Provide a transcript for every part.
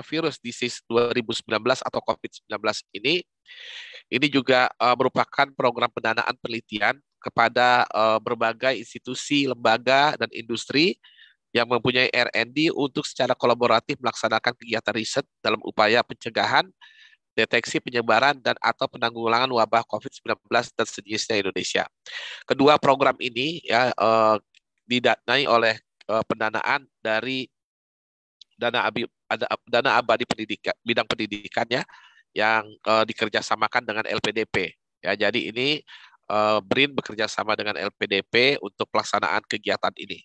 virus disease 2019 atau COVID-19 ini ini juga uh, merupakan program pendanaan penelitian kepada uh, berbagai institusi, lembaga dan industri yang mempunyai R&D untuk secara kolaboratif melaksanakan kegiatan riset dalam upaya pencegahan, deteksi penyebaran dan atau penanggulangan wabah COVID-19 dan sejenisnya Indonesia. Kedua program ini ya uh, didanai oleh uh, pendanaan dari dana ada dana abadi pendidikan bidang pendidikannya yang uh, dikerjasamakan dengan LPDP. Ya, jadi ini uh, BRIN bekerja sama dengan LPDP untuk pelaksanaan kegiatan ini.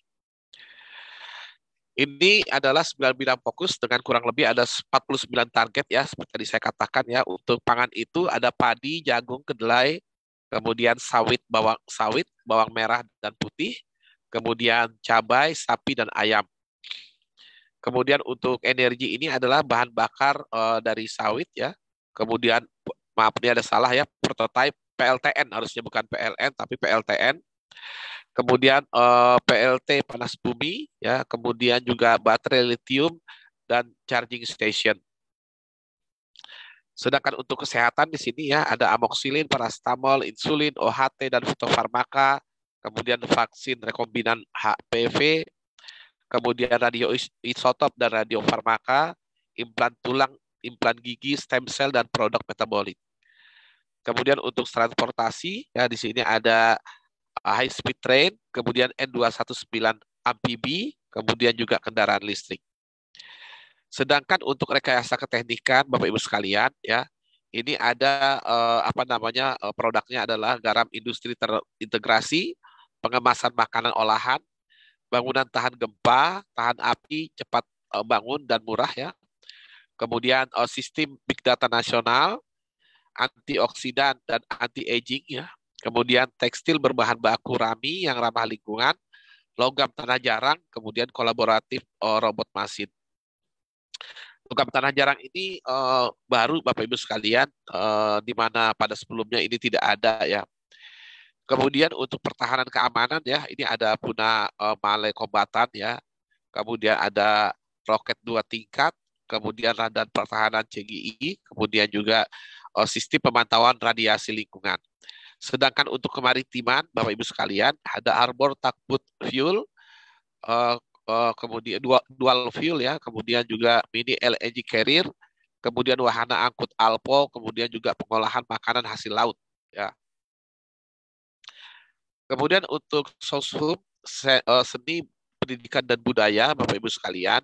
Ini adalah 9 bidang fokus dengan kurang lebih ada 49 target ya seperti tadi saya katakan ya untuk pangan itu ada padi, jagung, kedelai, kemudian sawit, bawang sawit, bawang merah dan putih, kemudian cabai, sapi dan ayam. Kemudian untuk energi ini adalah bahan bakar uh, dari sawit ya. Kemudian maaf ini ada salah ya, prototipe PLTN harusnya bukan PLN tapi PLTN. Kemudian uh, eh, PLT panas bumi ya, kemudian juga baterai lithium dan charging station. Sedangkan untuk kesehatan di sini ya ada amoxilin, parastamol, insulin, OHT dan fitofarmaka, kemudian vaksin rekombinan HPV, kemudian radio isotop dan radio farmaka, implan tulang, implan gigi, stem cell dan produk metabolik. Kemudian untuk transportasi, ya di sini ada high speed train, kemudian N219 AMPB, kemudian juga kendaraan listrik. Sedangkan untuk rekayasa keteknikan Bapak Ibu sekalian ya, ini ada eh, apa namanya eh, produknya adalah garam industri terintegrasi, pengemasan makanan olahan, bangunan tahan gempa, tahan api, cepat eh, bangun dan murah ya. Kemudian eh, sistem big data nasional, antioksidan dan anti aging ya. Kemudian tekstil berbahan baku rami yang ramah lingkungan, logam tanah jarang, kemudian kolaboratif eh, robot masin. Logam tanah jarang ini baru Bapak Ibu sekalian uh, di mana pada sebelumnya ini tidak ada ya. Kemudian untuk pertahanan keamanan ya, ini ada puna uh, eh, malai kombatan ya. Kemudian ada roket dua tingkat, kemudian radar pertahanan CGI, kemudian juga uh, sistem pemantauan radiasi lingkungan. Sedangkan untuk kemaritiman, Bapak Ibu sekalian, ada Arbor Takbut Fuel, uh, uh, kemudian dual, dual fuel ya, kemudian juga mini LNG carrier, kemudian wahana angkut alpo, kemudian juga pengolahan makanan hasil laut ya. Kemudian untuk sosum eh, seni pendidikan dan budaya Bapak Ibu sekalian,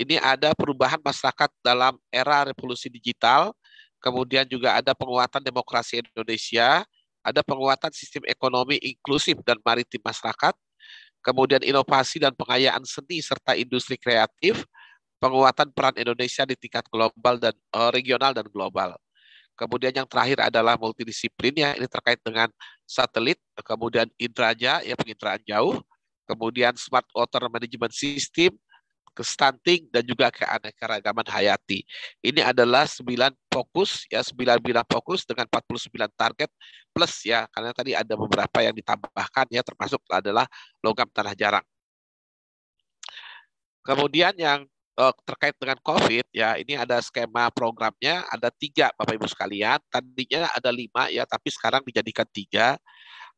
ini ada perubahan masyarakat dalam era revolusi digital, kemudian juga ada penguatan demokrasi Indonesia, ada penguatan sistem ekonomi inklusif dan maritim masyarakat, kemudian inovasi dan pengayaan seni serta industri kreatif, penguatan peran Indonesia di tingkat global dan eh, regional dan global. Kemudian yang terakhir adalah multidisiplin ya, ini terkait dengan satelit, kemudian indranya ya penginderaan jauh, kemudian smart water management system, ke stunting dan juga keanekaragaman hayati. Ini adalah 9 fokus ya 9 bidang fokus dengan 49 target plus ya karena tadi ada beberapa yang ditambahkan ya termasuk adalah logam tanah jarang. Kemudian yang Eh, terkait dengan COVID ya ini ada skema programnya ada tiga Bapak Ibu sekalian tadinya ada lima ya tapi sekarang dijadikan tiga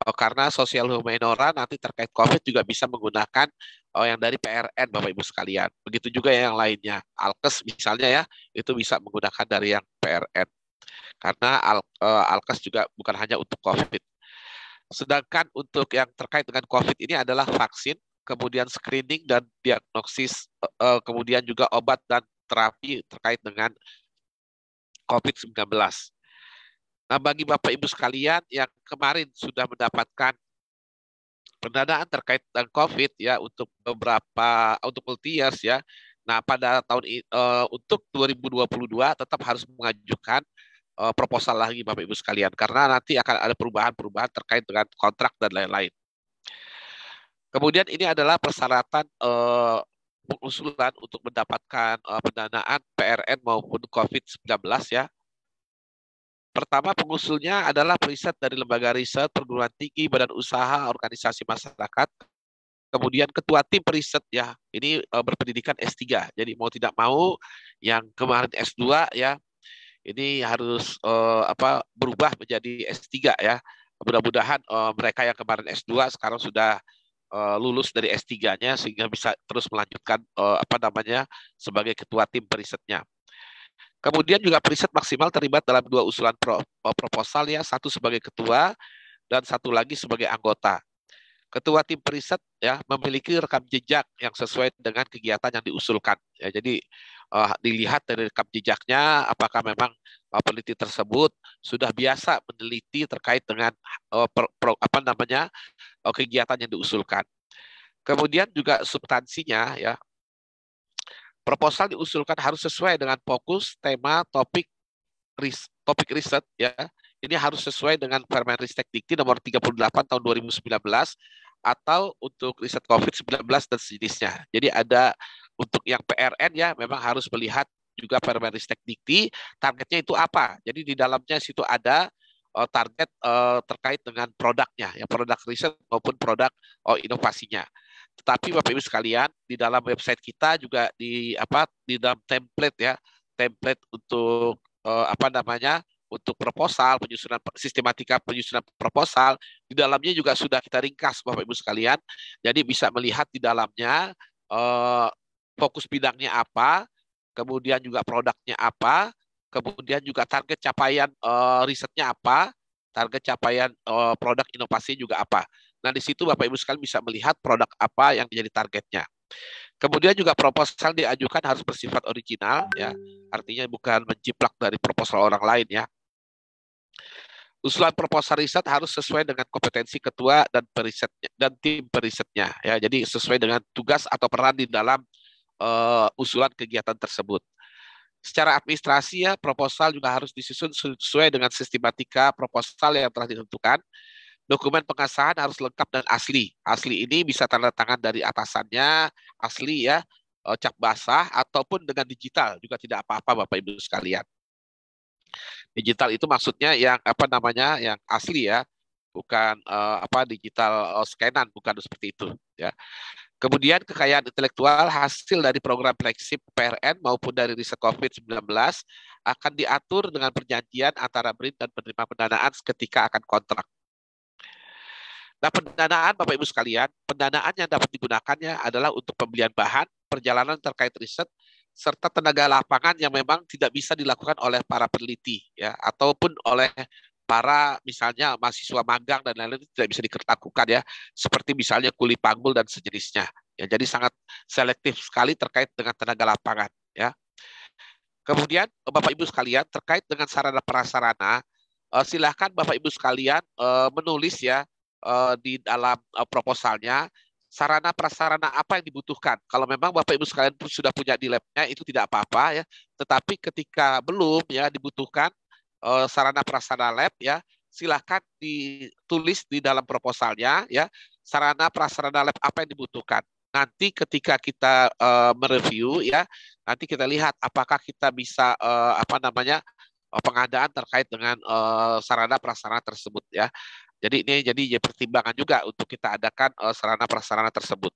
eh, karena sosial humanora nanti terkait COVID juga bisa menggunakan uh, yang dari PRN Bapak Ibu sekalian begitu juga yang lainnya Alkes misalnya ya itu bisa menggunakan dari yang PRN karena Al, Alkes juga bukan hanya untuk COVID Sedangkan untuk yang terkait dengan COVID ini adalah vaksin kemudian screening dan diagnosis, eh, eh, kemudian juga obat dan terapi terkait dengan COVID-19. Nah, bagi Bapak Ibu sekalian yang kemarin sudah mendapatkan pendanaan terkait dengan COVID ya untuk beberapa untuk multi years ya. Nah, pada tahun uh, untuk 2022 tetap harus mengajukan uh, proposal lagi Bapak Ibu sekalian karena nanti akan ada perubahan-perubahan terkait dengan kontrak dan lain-lain. Kemudian ini adalah persyaratan eh, pengusulan untuk mendapatkan eh, pendanaan PRN maupun COVID-19 ya. Pertama, pengusulnya adalah periset dari lembaga riset, perguruan tinggi, badan usaha, organisasi masyarakat. Kemudian ketua tim periset ya, ini eh, berpendidikan S3. Jadi mau tidak mau yang kemarin S2 ya, ini harus eh, apa berubah menjadi S3 ya. Mudah-mudahan eh, mereka yang kemarin S2 sekarang sudah Eh, lulus dari S3-nya sehingga bisa terus melanjutkan uh, apa namanya sebagai ketua tim perisetnya. Kemudian juga periset maksimal terlibat dalam dua usulan pro, eh, proposal ya, satu sebagai ketua dan satu lagi sebagai anggota. Ketua tim periset ya memiliki rekam jejak yang sesuai dengan kegiatan yang diusulkan. Ya, jadi uh, dilihat dari rekam jejaknya apakah memang peneliti tersebut sudah biasa meneliti terkait dengan uh, eh, per, per, apa namanya uh, kegiatan yang diusulkan. Kemudian juga substansinya ya proposal diusulkan harus sesuai dengan fokus, tema, topik ris topik riset ya. Ini harus sesuai dengan Permenristek Dikti nomor 38 tahun 2019 atau untuk riset COVID-19 dan sejenisnya. Jadi ada untuk yang PRN ya memang harus melihat juga teknik Dikti, targetnya itu apa. Jadi di dalamnya situ ada uh, target uh, terkait dengan produknya, ya produk riset maupun produk uh, inovasinya. Tetapi Bapak Ibu sekalian, di dalam website kita juga di apa di dalam template ya, template untuk uh, apa namanya? untuk proposal, penyusunan sistematika penyusunan proposal, di dalamnya juga sudah kita ringkas Bapak Ibu sekalian. Jadi bisa melihat di dalamnya uh, fokus bidangnya apa, kemudian juga produknya apa, kemudian juga target capaian uh, risetnya apa, target capaian uh, produk inovasi juga apa. Nah, di situ Bapak Ibu sekalian bisa melihat produk apa yang menjadi targetnya. Kemudian juga proposal diajukan harus bersifat original ya. Artinya bukan menjiplak dari proposal orang lain ya. Usulan proposal riset harus sesuai dengan kompetensi ketua dan perisetnya dan tim perisetnya ya. Jadi sesuai dengan tugas atau peran di dalam uh, usulan kegiatan tersebut. Secara administrasi ya, proposal juga harus disusun sesuai dengan sistematika proposal yang telah ditentukan. Dokumen pengesahan harus lengkap dan asli. Asli ini bisa tanda tangan dari atasannya, asli ya, eh, cap basah ataupun dengan digital juga tidak apa-apa Bapak Ibu sekalian. Digital itu maksudnya yang apa namanya yang asli ya, bukan uh, apa digital uh, scanan bukan seperti itu ya Kemudian kekayaan intelektual hasil dari program flagship PRN maupun dari riset COVID-19 akan diatur dengan perjanjian antara BRIN dan penerima pendanaan ketika akan kontrak. Nah, pendanaan Bapak Ibu sekalian, pendanaan yang dapat digunakannya adalah untuk pembelian bahan, perjalanan terkait riset, serta tenaga lapangan yang memang tidak bisa dilakukan oleh para peneliti ya ataupun oleh para misalnya mahasiswa magang dan lain-lain itu tidak bisa dikertakukan ya seperti misalnya kuli panggul dan sejenisnya ya jadi sangat selektif sekali terkait dengan tenaga lapangan ya kemudian eh, bapak ibu sekalian terkait dengan sarana prasarana eh, silahkan bapak ibu sekalian eh, menulis ya di dalam proposalnya sarana prasarana apa yang dibutuhkan. Kalau memang Bapak Ibu sekalian sudah punya di labnya itu tidak apa-apa ya, tetapi ketika belum ya dibutuhkan Eh, sarana prasarana lab ya silahkan ditulis di dalam proposalnya ya sarana prasarana lab apa yang dibutuhkan nanti ketika kita uh, mereview ya nanti kita lihat apakah kita bisa uh, apa namanya pengadaan terkait dengan uh, sarana prasarana tersebut ya jadi ini jadi pertimbangan juga untuk kita adakan uh, sarana prasarana tersebut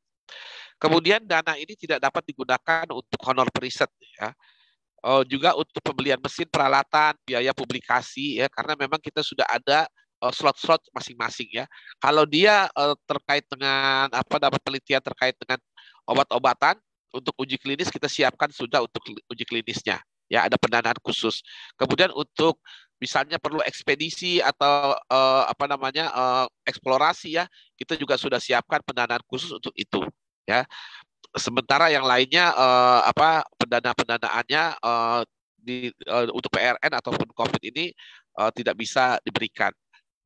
kemudian dana ini tidak dapat digunakan untuk honor periset ya uh, juga untuk pembelian mesin peralatan biaya publikasi ya karena memang kita sudah ada eh, slot-slot uh, masing-masing ya kalau dia uh, terkait dengan apa dapat penelitian terkait dengan obat-obatan untuk uji klinis kita siapkan sudah untuk uji klinisnya ya ada pendanaan khusus kemudian untuk misalnya perlu ekspedisi atau uh, apa namanya uh, eksplorasi ya kita juga sudah siapkan pendanaan khusus untuk itu ya sementara yang lainnya uh, apa pendana pendanaannya uh, eh, di, uh, untuk PRN ataupun COVID ini uh, tidak bisa diberikan.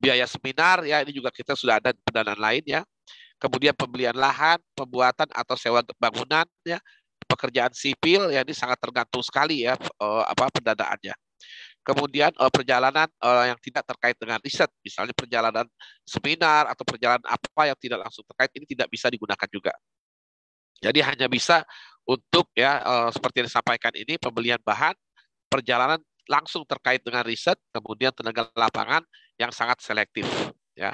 Biaya seminar ya ini juga kita sudah ada pendanaan lain ya. Kemudian pembelian lahan, pembuatan atau sewa bangunan ya, pekerjaan sipil ya ini sangat tergantung sekali ya uh, apa pendanaannya. Kemudian uh, perjalanan uh, yang tidak terkait dengan riset, misalnya perjalanan seminar atau perjalanan apa yang tidak langsung terkait ini tidak bisa digunakan juga. Jadi hanya bisa untuk ya eh, seperti yang disampaikan ini pembelian bahan, perjalanan langsung terkait dengan riset, kemudian tenaga lapangan yang sangat selektif ya.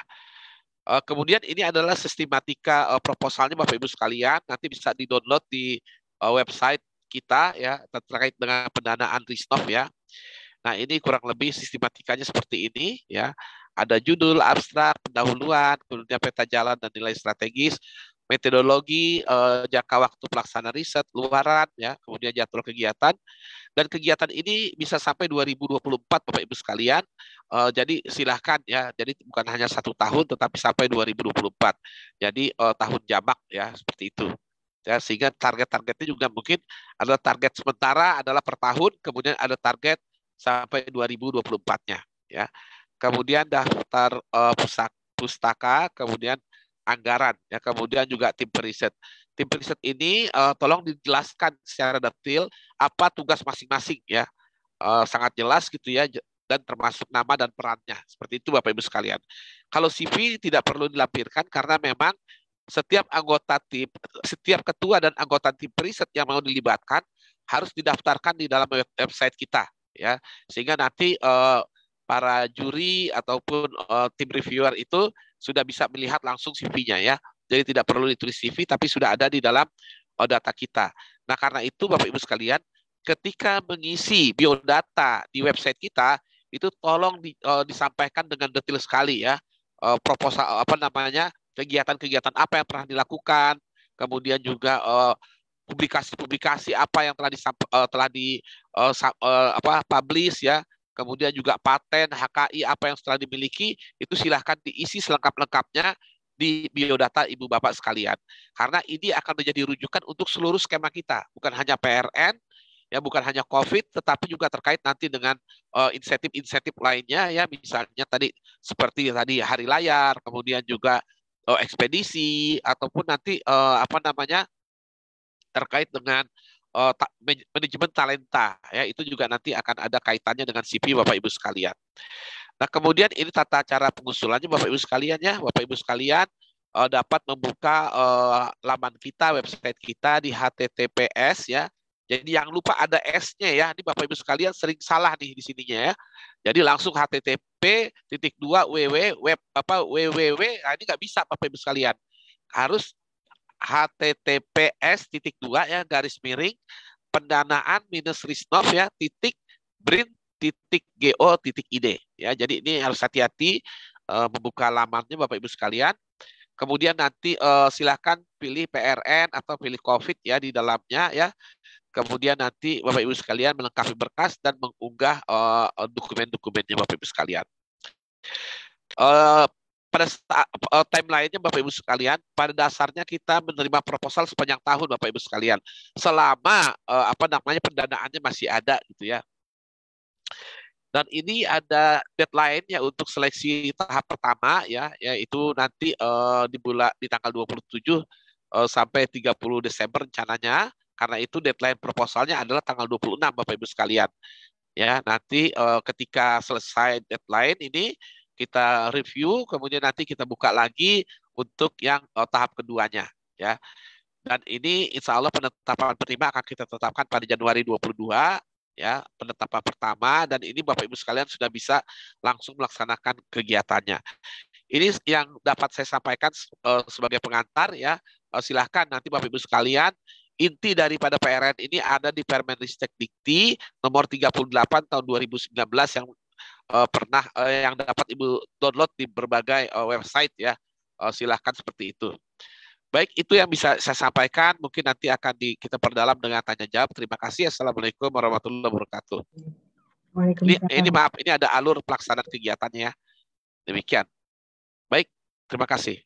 Eh, kemudian ini adalah sistematika eh, proposalnya Bapak Ibu sekalian, nanti bisa di-download di website kita ya terkait dengan pendanaan Risnov ya. Nah, ini kurang lebih sistematikanya seperti ini ya. Ada judul, abstrak, pendahuluan, kemudian peta jalan dan nilai strategis, metodologi uh, jangka waktu pelaksana riset, luaran, ya, kemudian jadwal kegiatan. Dan kegiatan ini bisa sampai 2024 Bapak Ibu sekalian. uh, jadi silahkan ya, jadi bukan hanya satu tahun tetapi sampai 2024. Jadi uh, tahun jamak ya seperti itu. Ya, sehingga target-targetnya juga mungkin adalah target sementara adalah per tahun, kemudian ada target sampai 2024-nya ya. Kemudian daftar uh, pusaka, kemudian anggaran. Ya, kemudian juga tim periset. Tim periset ini uh, tolong dijelaskan secara detail apa tugas masing-masing ya. Uh, sangat jelas gitu ya dan termasuk nama dan perannya. Seperti itu Bapak Ibu sekalian. Kalau CV tidak perlu dilampirkan karena memang setiap anggota tim, setiap ketua dan anggota tim periset yang mau dilibatkan harus didaftarkan di dalam website kita ya. Sehingga nanti uh, para juri ataupun uh, tim reviewer itu sudah bisa melihat langsung CV-nya ya. Jadi tidak perlu ditulis CV tapi sudah ada di dalam eh, data kita. Nah, karena itu Bapak Ibu sekalian, ketika mengisi biodata di website kita, itu tolong di, uh, disampaikan dengan detail sekali ya. Uh, eh, proposal apa namanya? kegiatan-kegiatan apa yang pernah dilakukan, kemudian juga publikasi publikasi-publikasi apa yang telah di uh, telah di uh, uh, apa publish ya kemudian juga paten, HKI, apa yang setelah dimiliki, itu silahkan diisi selengkap-lengkapnya di biodata ibu bapak sekalian. Karena ini akan menjadi rujukan untuk seluruh skema kita, bukan hanya PRN, ya bukan hanya COVID, tetapi juga terkait nanti dengan eh, insentif-insentif lainnya, ya misalnya tadi seperti tadi hari layar, kemudian juga uh, ekspedisi, ataupun nanti uh, apa namanya terkait dengan uh, ta manajemen talenta ya itu juga nanti akan ada kaitannya dengan CV Bapak Ibu sekalian. Nah, kemudian ini tata cara pengusulannya Bapak Ibu sekalian ya, Bapak Ibu sekalian uh, dapat membuka uh, laman kita, website kita di https ya. Jadi yang lupa ada S-nya ya. Ini Bapak Ibu sekalian sering salah nih di sininya ya. Jadi langsung http titik dua www web apa www nah ini nggak bisa Bapak Ibu sekalian harus https titik dua ya garis miring pendanaan minus risnov ya titik brin titik go titik ide ya jadi ini harus hati-hati uh, membuka lamannya bapak ibu sekalian kemudian nanti uh, silahkan pilih PRN atau pilih COVID ya di dalamnya ya kemudian nanti bapak ibu sekalian melengkapi berkas dan mengunggah eh, dokumen-dokumennya bapak ibu sekalian uh, pada uh, timelinenya Bapak Ibu sekalian, pada dasarnya kita menerima proposal sepanjang tahun Bapak Ibu sekalian, selama uh, apa namanya pendanaannya masih ada gitu ya. Dan ini ada deadline-nya untuk seleksi tahap pertama ya, yaitu nanti uh, di bulan di tanggal 27 uh, sampai 30 Desember rencananya. Karena itu deadline proposalnya adalah tanggal 26 Bapak Ibu sekalian. Ya, nanti uh, ketika selesai deadline ini kita review, kemudian nanti kita buka lagi untuk yang uh, tahap keduanya, ya. Dan ini insya Allah penetapan pertama akan kita tetapkan pada Januari 22, ya penetapan pertama dan ini Bapak Ibu sekalian sudah bisa langsung melaksanakan kegiatannya. Ini yang dapat saya sampaikan eh, sebagai pengantar ya. Eh, silahkan nanti Bapak Ibu sekalian inti daripada PRN ini ada di Permenristek Dikti nomor 38 tahun 2019 yang uh, pernah uh, yang dapat Ibu download di berbagai uh, website ya. Uh, silahkan seperti itu. Baik, itu yang bisa saya sampaikan. Mungkin nanti akan di, kita perdalam dengan tanya jawab. Terima kasih. Assalamualaikum warahmatullahi wabarakatuh. Ini, ini maaf, ini ada alur pelaksanaan kegiatannya. Demikian. Baik, terima kasih.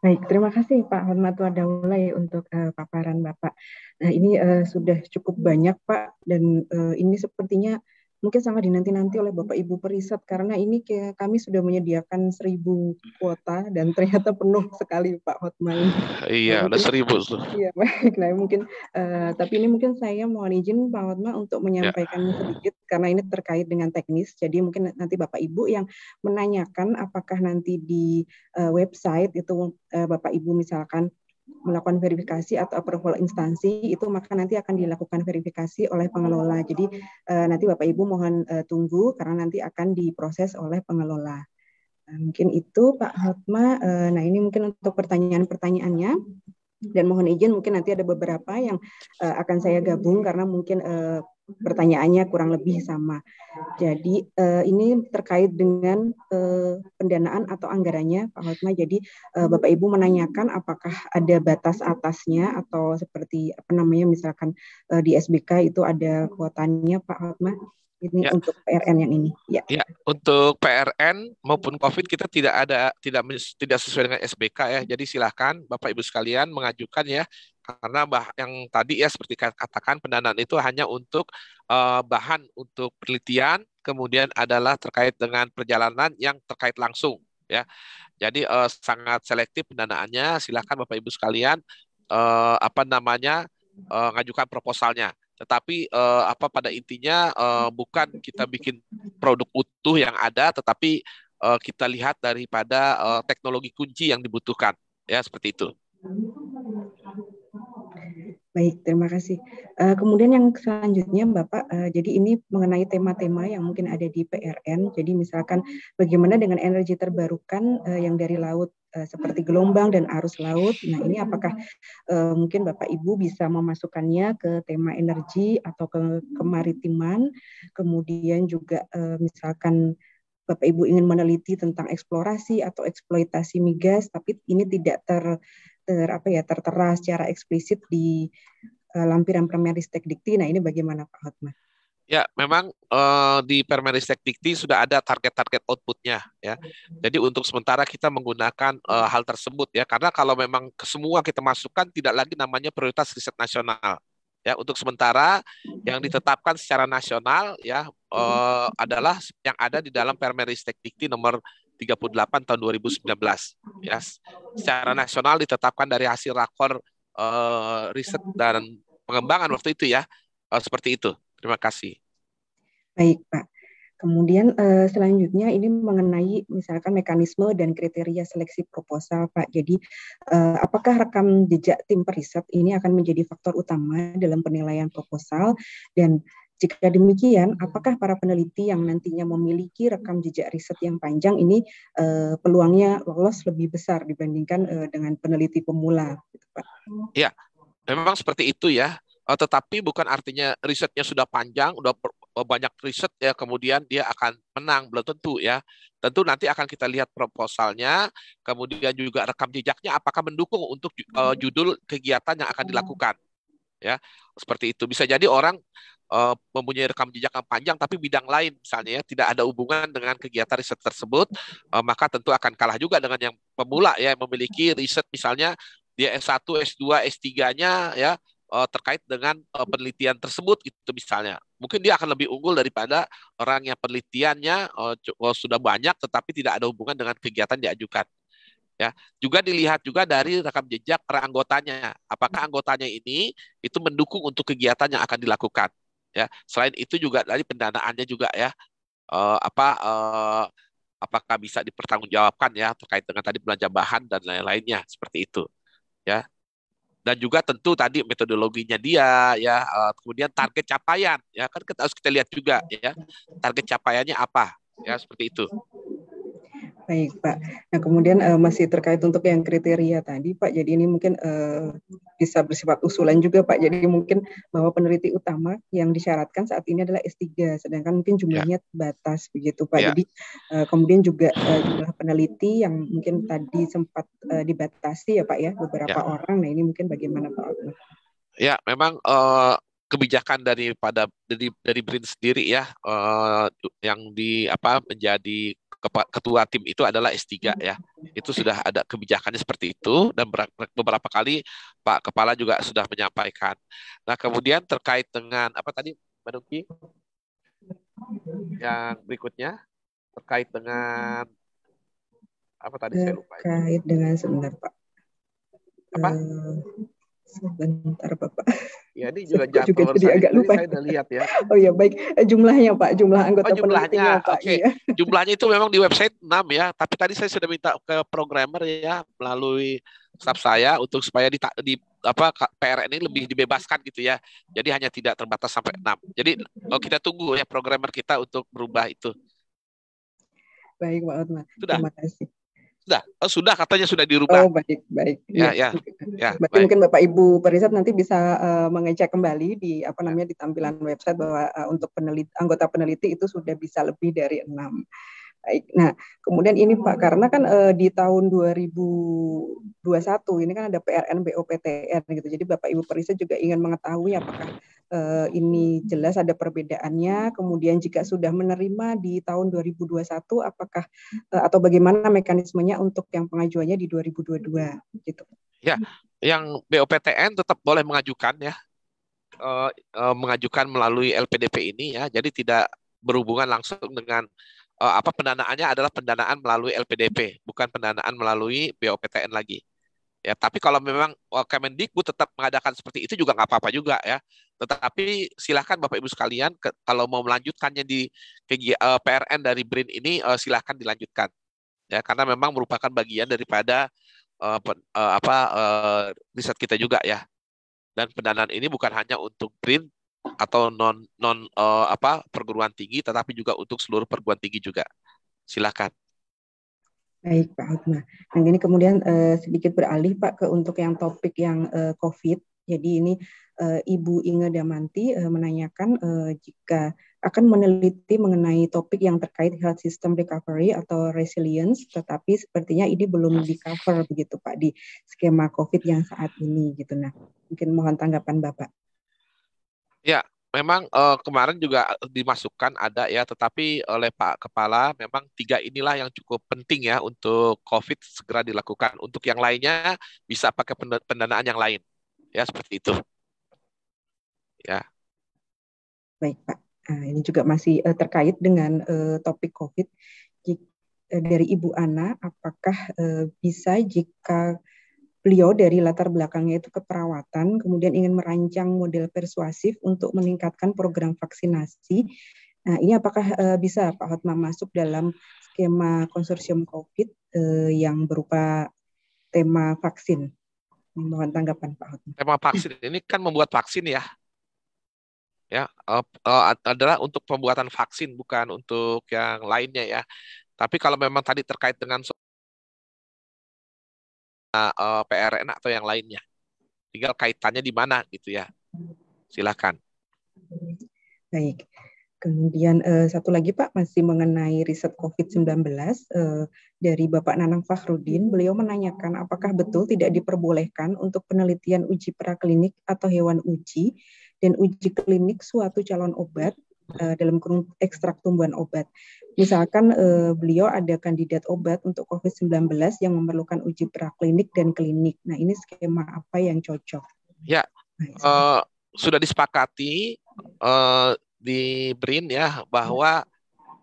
Baik, terima kasih Pak Hormatua mulai ya, untuk uh, paparan Bapak. Nah, ini uh, sudah cukup banyak Pak dan uh, ini sepertinya mungkin sangat dinanti-nanti oleh Bapak Ibu periset karena ini kayak kami sudah menyediakan seribu kuota dan ternyata penuh sekali Pak Hotman. Iya, nah, ada seribu. Iya, baik. Nah, mungkin uh, tapi ini mungkin saya mohon izin Pak Hotman untuk ya. menyampaikan ya. sedikit karena ini terkait dengan teknis. Jadi mungkin nanti Bapak Ibu yang menanyakan apakah nanti di uh, website itu uh, Bapak Ibu misalkan melakukan verifikasi atau approval instansi itu maka nanti akan dilakukan verifikasi oleh pengelola. Jadi uh, nanti Bapak Ibu mohon uh, tunggu karena nanti akan diproses oleh pengelola. Nah, mungkin itu Pak Hotma. Uh, eh, nah ini mungkin untuk pertanyaan-pertanyaannya dan mohon izin mungkin nanti ada beberapa yang akan saya gabung karena mungkin pertanyaannya kurang lebih sama. Jadi uh, ini terkait dengan uh, pendanaan atau anggarannya, Pak Hotma. Jadi uh, Bapak Ibu menanyakan apakah ada batas atasnya atau seperti apa namanya misalkan uh, di SBK itu ada kuotanya, Pak Hotma. Ini ya. untuk PRN yang ini. Ya. ya, untuk PRN maupun COVID kita tidak ada tidak tidak sesuai dengan SBK ya. Jadi silahkan Bapak Ibu sekalian mengajukan ya karena bah yang tadi ya seperti katakan pendanaan itu hanya untuk uh, bahan untuk penelitian kemudian adalah terkait dengan perjalanan yang terkait langsung ya jadi uh, sangat selektif pendanaannya silahkan bapak ibu sekalian uh, apa namanya uh, ngajukan proposalnya tetapi uh, apa pada intinya uh, bukan kita bikin produk utuh yang ada tetapi uh, kita lihat daripada teknologi kunci yang dibutuhkan ya seperti itu Baik, terima kasih. Uh, kemudian yang selanjutnya, Bapak, uh, jadi ini mengenai tema-tema yang mungkin ada di PRN. Jadi misalkan bagaimana dengan energi terbarukan uh, yang dari laut uh, seperti gelombang dan arus laut. Nah ini apakah uh, mungkin Bapak Ibu bisa memasukkannya ke tema energi atau ke kemaritiman. Kemudian juga uh, misalkan Bapak Ibu ingin meneliti tentang eksplorasi atau eksploitasi migas, tapi ini tidak ter ter apa ya tertera secara eksplisit di uh, lampiran Permenristek Dikti. Nah, ini bagaimana Pak Hotman? Ya, memang uh, di Permenristek Dikti sudah ada target-target outputnya ya. Jadi untuk sementara kita menggunakan uh, hal tersebut ya, karena kalau memang semua kita masukkan tidak lagi namanya prioritas riset nasional ya. Untuk sementara yang ditetapkan secara nasional ya uh, adalah yang ada di dalam Permenristek Dikti nomor 38 tahun 2019 ya secara nasional ditetapkan dari hasil rakor uh, riset dan pengembangan waktu itu ya uh, seperti itu terima kasih baik pak kemudian uh, selanjutnya ini mengenai misalkan mekanisme dan kriteria seleksi proposal pak jadi uh, apakah rekam jejak tim periset ini akan menjadi faktor utama dalam penilaian proposal dan jika demikian, apakah para peneliti yang nantinya memiliki rekam jejak riset yang panjang ini uh, peluangnya lolos lebih besar dibandingkan uh, dengan peneliti pemula? Pak. Ya, memang seperti itu ya. Eh, tetapi bukan artinya risetnya sudah panjang, sudah banyak riset ya kemudian dia akan menang belum tentu ya tentu nanti akan kita lihat proposalnya kemudian juga rekam jejaknya apakah mendukung untuk uh, judul kegiatan yang akan dilakukan ya seperti itu bisa jadi orang uh, mempunyai rekam jejak yang panjang tapi bidang lain misalnya ya, tidak ada hubungan dengan kegiatan riset tersebut uh, maka tentu akan kalah juga dengan yang pemula ya yang memiliki riset misalnya dia S1, S2, S3-nya ya uh, terkait dengan uh, penelitian tersebut itu misalnya. Mungkin dia akan lebih unggul daripada orang yang penelitiannya uh, sudah banyak tetapi tidak ada hubungan dengan kegiatan yang diajukan. Ya, juga dilihat juga dari rekam jejak para anggotanya. Apakah anggotanya ini itu mendukung untuk kegiatan yang akan dilakukan ya selain itu juga tadi pendanaannya juga ya uh, apa uh, apakah bisa dipertanggungjawabkan ya terkait dengan tadi belanja bahan dan lain-lainnya seperti itu ya dan juga tentu tadi metodologinya dia ya uh, kemudian target capaian ya kan kita harus kita lihat juga ya target capaiannya apa ya seperti itu Baik, Pak. Nah, kemudian uh, masih terkait untuk yang kriteria tadi, Pak. Jadi ini mungkin uh, bisa bersifat usulan juga, Pak. Jadi mungkin bahwa peneliti utama yang disyaratkan saat ini adalah S3, sedangkan mungkin jumlahnya yeah. terbatas begitu, Pak. Yeah. Jadi uh, kemudian juga uh, jumlah peneliti yang mungkin tadi sempat uh, dibatasi ya, Pak ya, beberapa yeah. orang. Nah, ini mungkin bagaimana, Pak? Ya, memang uh, kebijakan daripada dari dari BRIN sendiri ya uh, yang di apa menjadi ketua tim itu adalah S3 hmm. ya. Itu sudah ada kebijakannya seperti itu dan beberapa kali Pak Kepala juga sudah menyampaikan. Nah, kemudian terkait dengan apa tadi Mbak Yang berikutnya terkait dengan apa tadi terkait saya lupa. Terkait dengan sebentar Pak. Apa? Uh, Sebentar Bapak. Ya ini juga jadwal juga jadi saya, agak lupa. saya udah lihat ya. Oh ya baik, eh, jumlahnya Pak, jumlah anggota oh, jumlahnya. Pak. Okay. Ya. Jumlahnya itu memang di website 6 ya, tapi tadi saya sudah minta ke programmer ya melalui staff saya untuk supaya di, di apa PRN ini lebih dibebaskan gitu ya. Jadi hanya tidak terbatas sampai 6. Jadi oh, kita tunggu ya programmer kita untuk berubah itu. Baik Pak Otman. Sudah. Terima kasih sudah, oh, sudah katanya sudah dirubah. Oh baik baik. Ya iya. ya. ya, ya baik. mungkin Bapak Ibu periset nanti bisa uh, mengecek kembali di apa namanya di tampilan website bahwa uh, untuk peneliti, anggota peneliti itu sudah bisa lebih dari enam. Baik. Nah, kemudian ini Pak, karena kan eh, di tahun 2021 ini kan ada PRN BOPTN gitu. Jadi Bapak Ibu Perisa juga ingin mengetahui apakah eh, ini jelas ada perbedaannya. Kemudian jika sudah menerima di tahun 2021 apakah eh, atau bagaimana mekanismenya untuk yang pengajuannya di 2022 gitu. Ya, yang BOPTN tetap boleh mengajukan ya. E, e, mengajukan melalui LPDP ini ya. Jadi tidak berhubungan langsung dengan uh, apa pendanaannya adalah pendanaan melalui LPDP, bukan pendanaan melalui BOPTN lagi. Ya, tapi kalau memang eh, Kemendikbud tetap mengadakan seperti itu juga nggak apa-apa juga ya. Tetapi silahkan Bapak Ibu sekalian ke, kalau mau melanjutkannya di ke, uh, eh, PRN dari BRIN ini uh, silahkan dilanjutkan. Ya, karena memang merupakan bagian daripada uh, pen, uh, apa uh, riset kita juga ya. Dan pendanaan ini bukan hanya untuk BRIN atau non non uh, apa perguruan tinggi tetapi juga untuk seluruh perguruan tinggi juga. Silakan. Baik Pak nah Nah ini kemudian uh, sedikit beralih Pak ke untuk yang topik yang uh, COVID. Jadi ini uh, Ibu Inge Damanti uh, menanyakan uh, jika akan meneliti mengenai topik yang terkait health system recovery atau resilience, tetapi sepertinya ini belum di cover begitu Pak di skema COVID yang saat ini gitu. Nah mungkin mohon tanggapan Bapak. Ya, memang uh, kemarin juga dimasukkan ada ya, tetapi oleh Pak Kepala memang tiga inilah yang cukup penting ya untuk COVID segera dilakukan. Untuk yang lainnya bisa pakai pendanaan yang lain, ya seperti itu. Ya. Baik Pak, nah, ini juga masih uh, terkait dengan uh, topik COVID. Jika, uh, dari Ibu Ana, apakah uh, bisa jika beliau dari latar belakangnya itu keperawatan, kemudian ingin merancang model persuasif untuk meningkatkan program vaksinasi. Nah, ini apakah uh, bisa Pak Hotma masuk dalam skema konsorsium COVID uh, yang berupa tema vaksin? Mohon tanggapan Pak Hotma. Tema vaksin ini kan membuat vaksin ya. Ya, uh, uh, adalah untuk pembuatan vaksin bukan untuk yang lainnya ya. Tapi kalau memang tadi terkait dengan uh, eh, eh, PRN atau yang lainnya. Tinggal kaitannya di mana gitu ya. Silakan. Baik. Kemudian uh, satu lagi Pak masih mengenai riset COVID-19 uh, dari Bapak Nanang Fahrudin. beliau menanyakan apakah betul tidak diperbolehkan untuk penelitian uji praklinik atau hewan uji dan uji klinik suatu calon obat uh, dalam ekstrak tumbuhan obat. Misalkan uh, beliau ada kandidat obat untuk COVID-19 yang memerlukan uji praklinik dan klinik. Nah, ini skema apa yang cocok? Ya, uh, sudah disepakati uh, di BRIN ya bahwa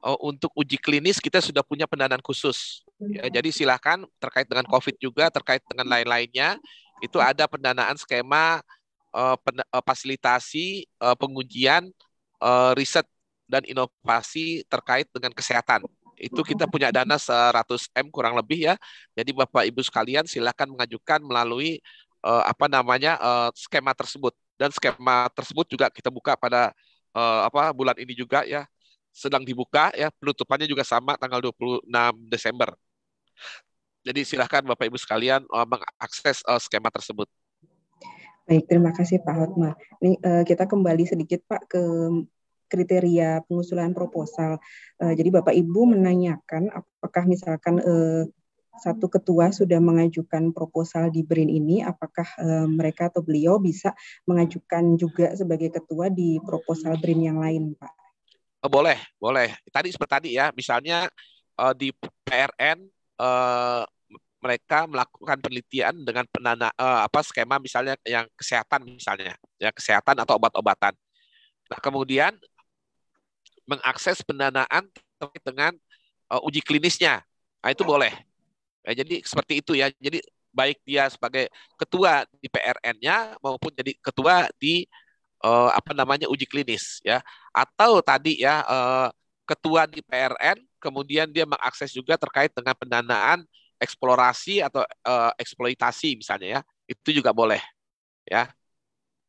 uh, untuk uji klinis kita sudah punya pendanaan khusus. Ya, hmm. jadi silahkan terkait dengan COVID juga, terkait dengan lain-lainnya, itu ada pendanaan skema uh, pen, uh, fasilitasi uh, pengujian uh, riset dan inovasi terkait dengan kesehatan. Itu kita punya dana 100 M kurang lebih ya. Jadi Bapak Ibu sekalian silakan mengajukan melalui uh, apa namanya uh, skema tersebut dan skema tersebut juga kita buka pada uh, apa bulan ini juga ya. Sedang dibuka ya, penutupannya juga sama tanggal 26 Desember. Jadi silahkan Bapak Ibu sekalian uh, mengakses uh, skema tersebut. Baik, terima kasih Pak Hotma. Ini uh, kita kembali sedikit Pak ke kriteria pengusulan proposal. Uh, jadi Bapak Ibu menanyakan apakah misalkan uh, satu ketua sudah mengajukan proposal di BRIN ini, apakah uh, mereka atau beliau bisa mengajukan juga sebagai ketua di proposal BRIN yang lain, Pak? boleh, boleh. Tadi seperti tadi ya, misalnya uh, di PRN uh, mereka melakukan penelitian dengan penana eh, apa skema misalnya yang kesehatan misalnya ya kesehatan atau obat-obatan. Nah kemudian mengakses pendanaan terkait dengan uh, uji klinisnya, nah, itu boleh. Nah, jadi seperti itu ya. Jadi baik dia sebagai ketua di PRN-nya maupun jadi ketua di uh, apa namanya uji klinis ya. Atau tadi ya uh, ketua di PRN kemudian dia mengakses juga terkait dengan pendanaan eksplorasi atau uh, eksploitasi misalnya ya itu juga boleh ya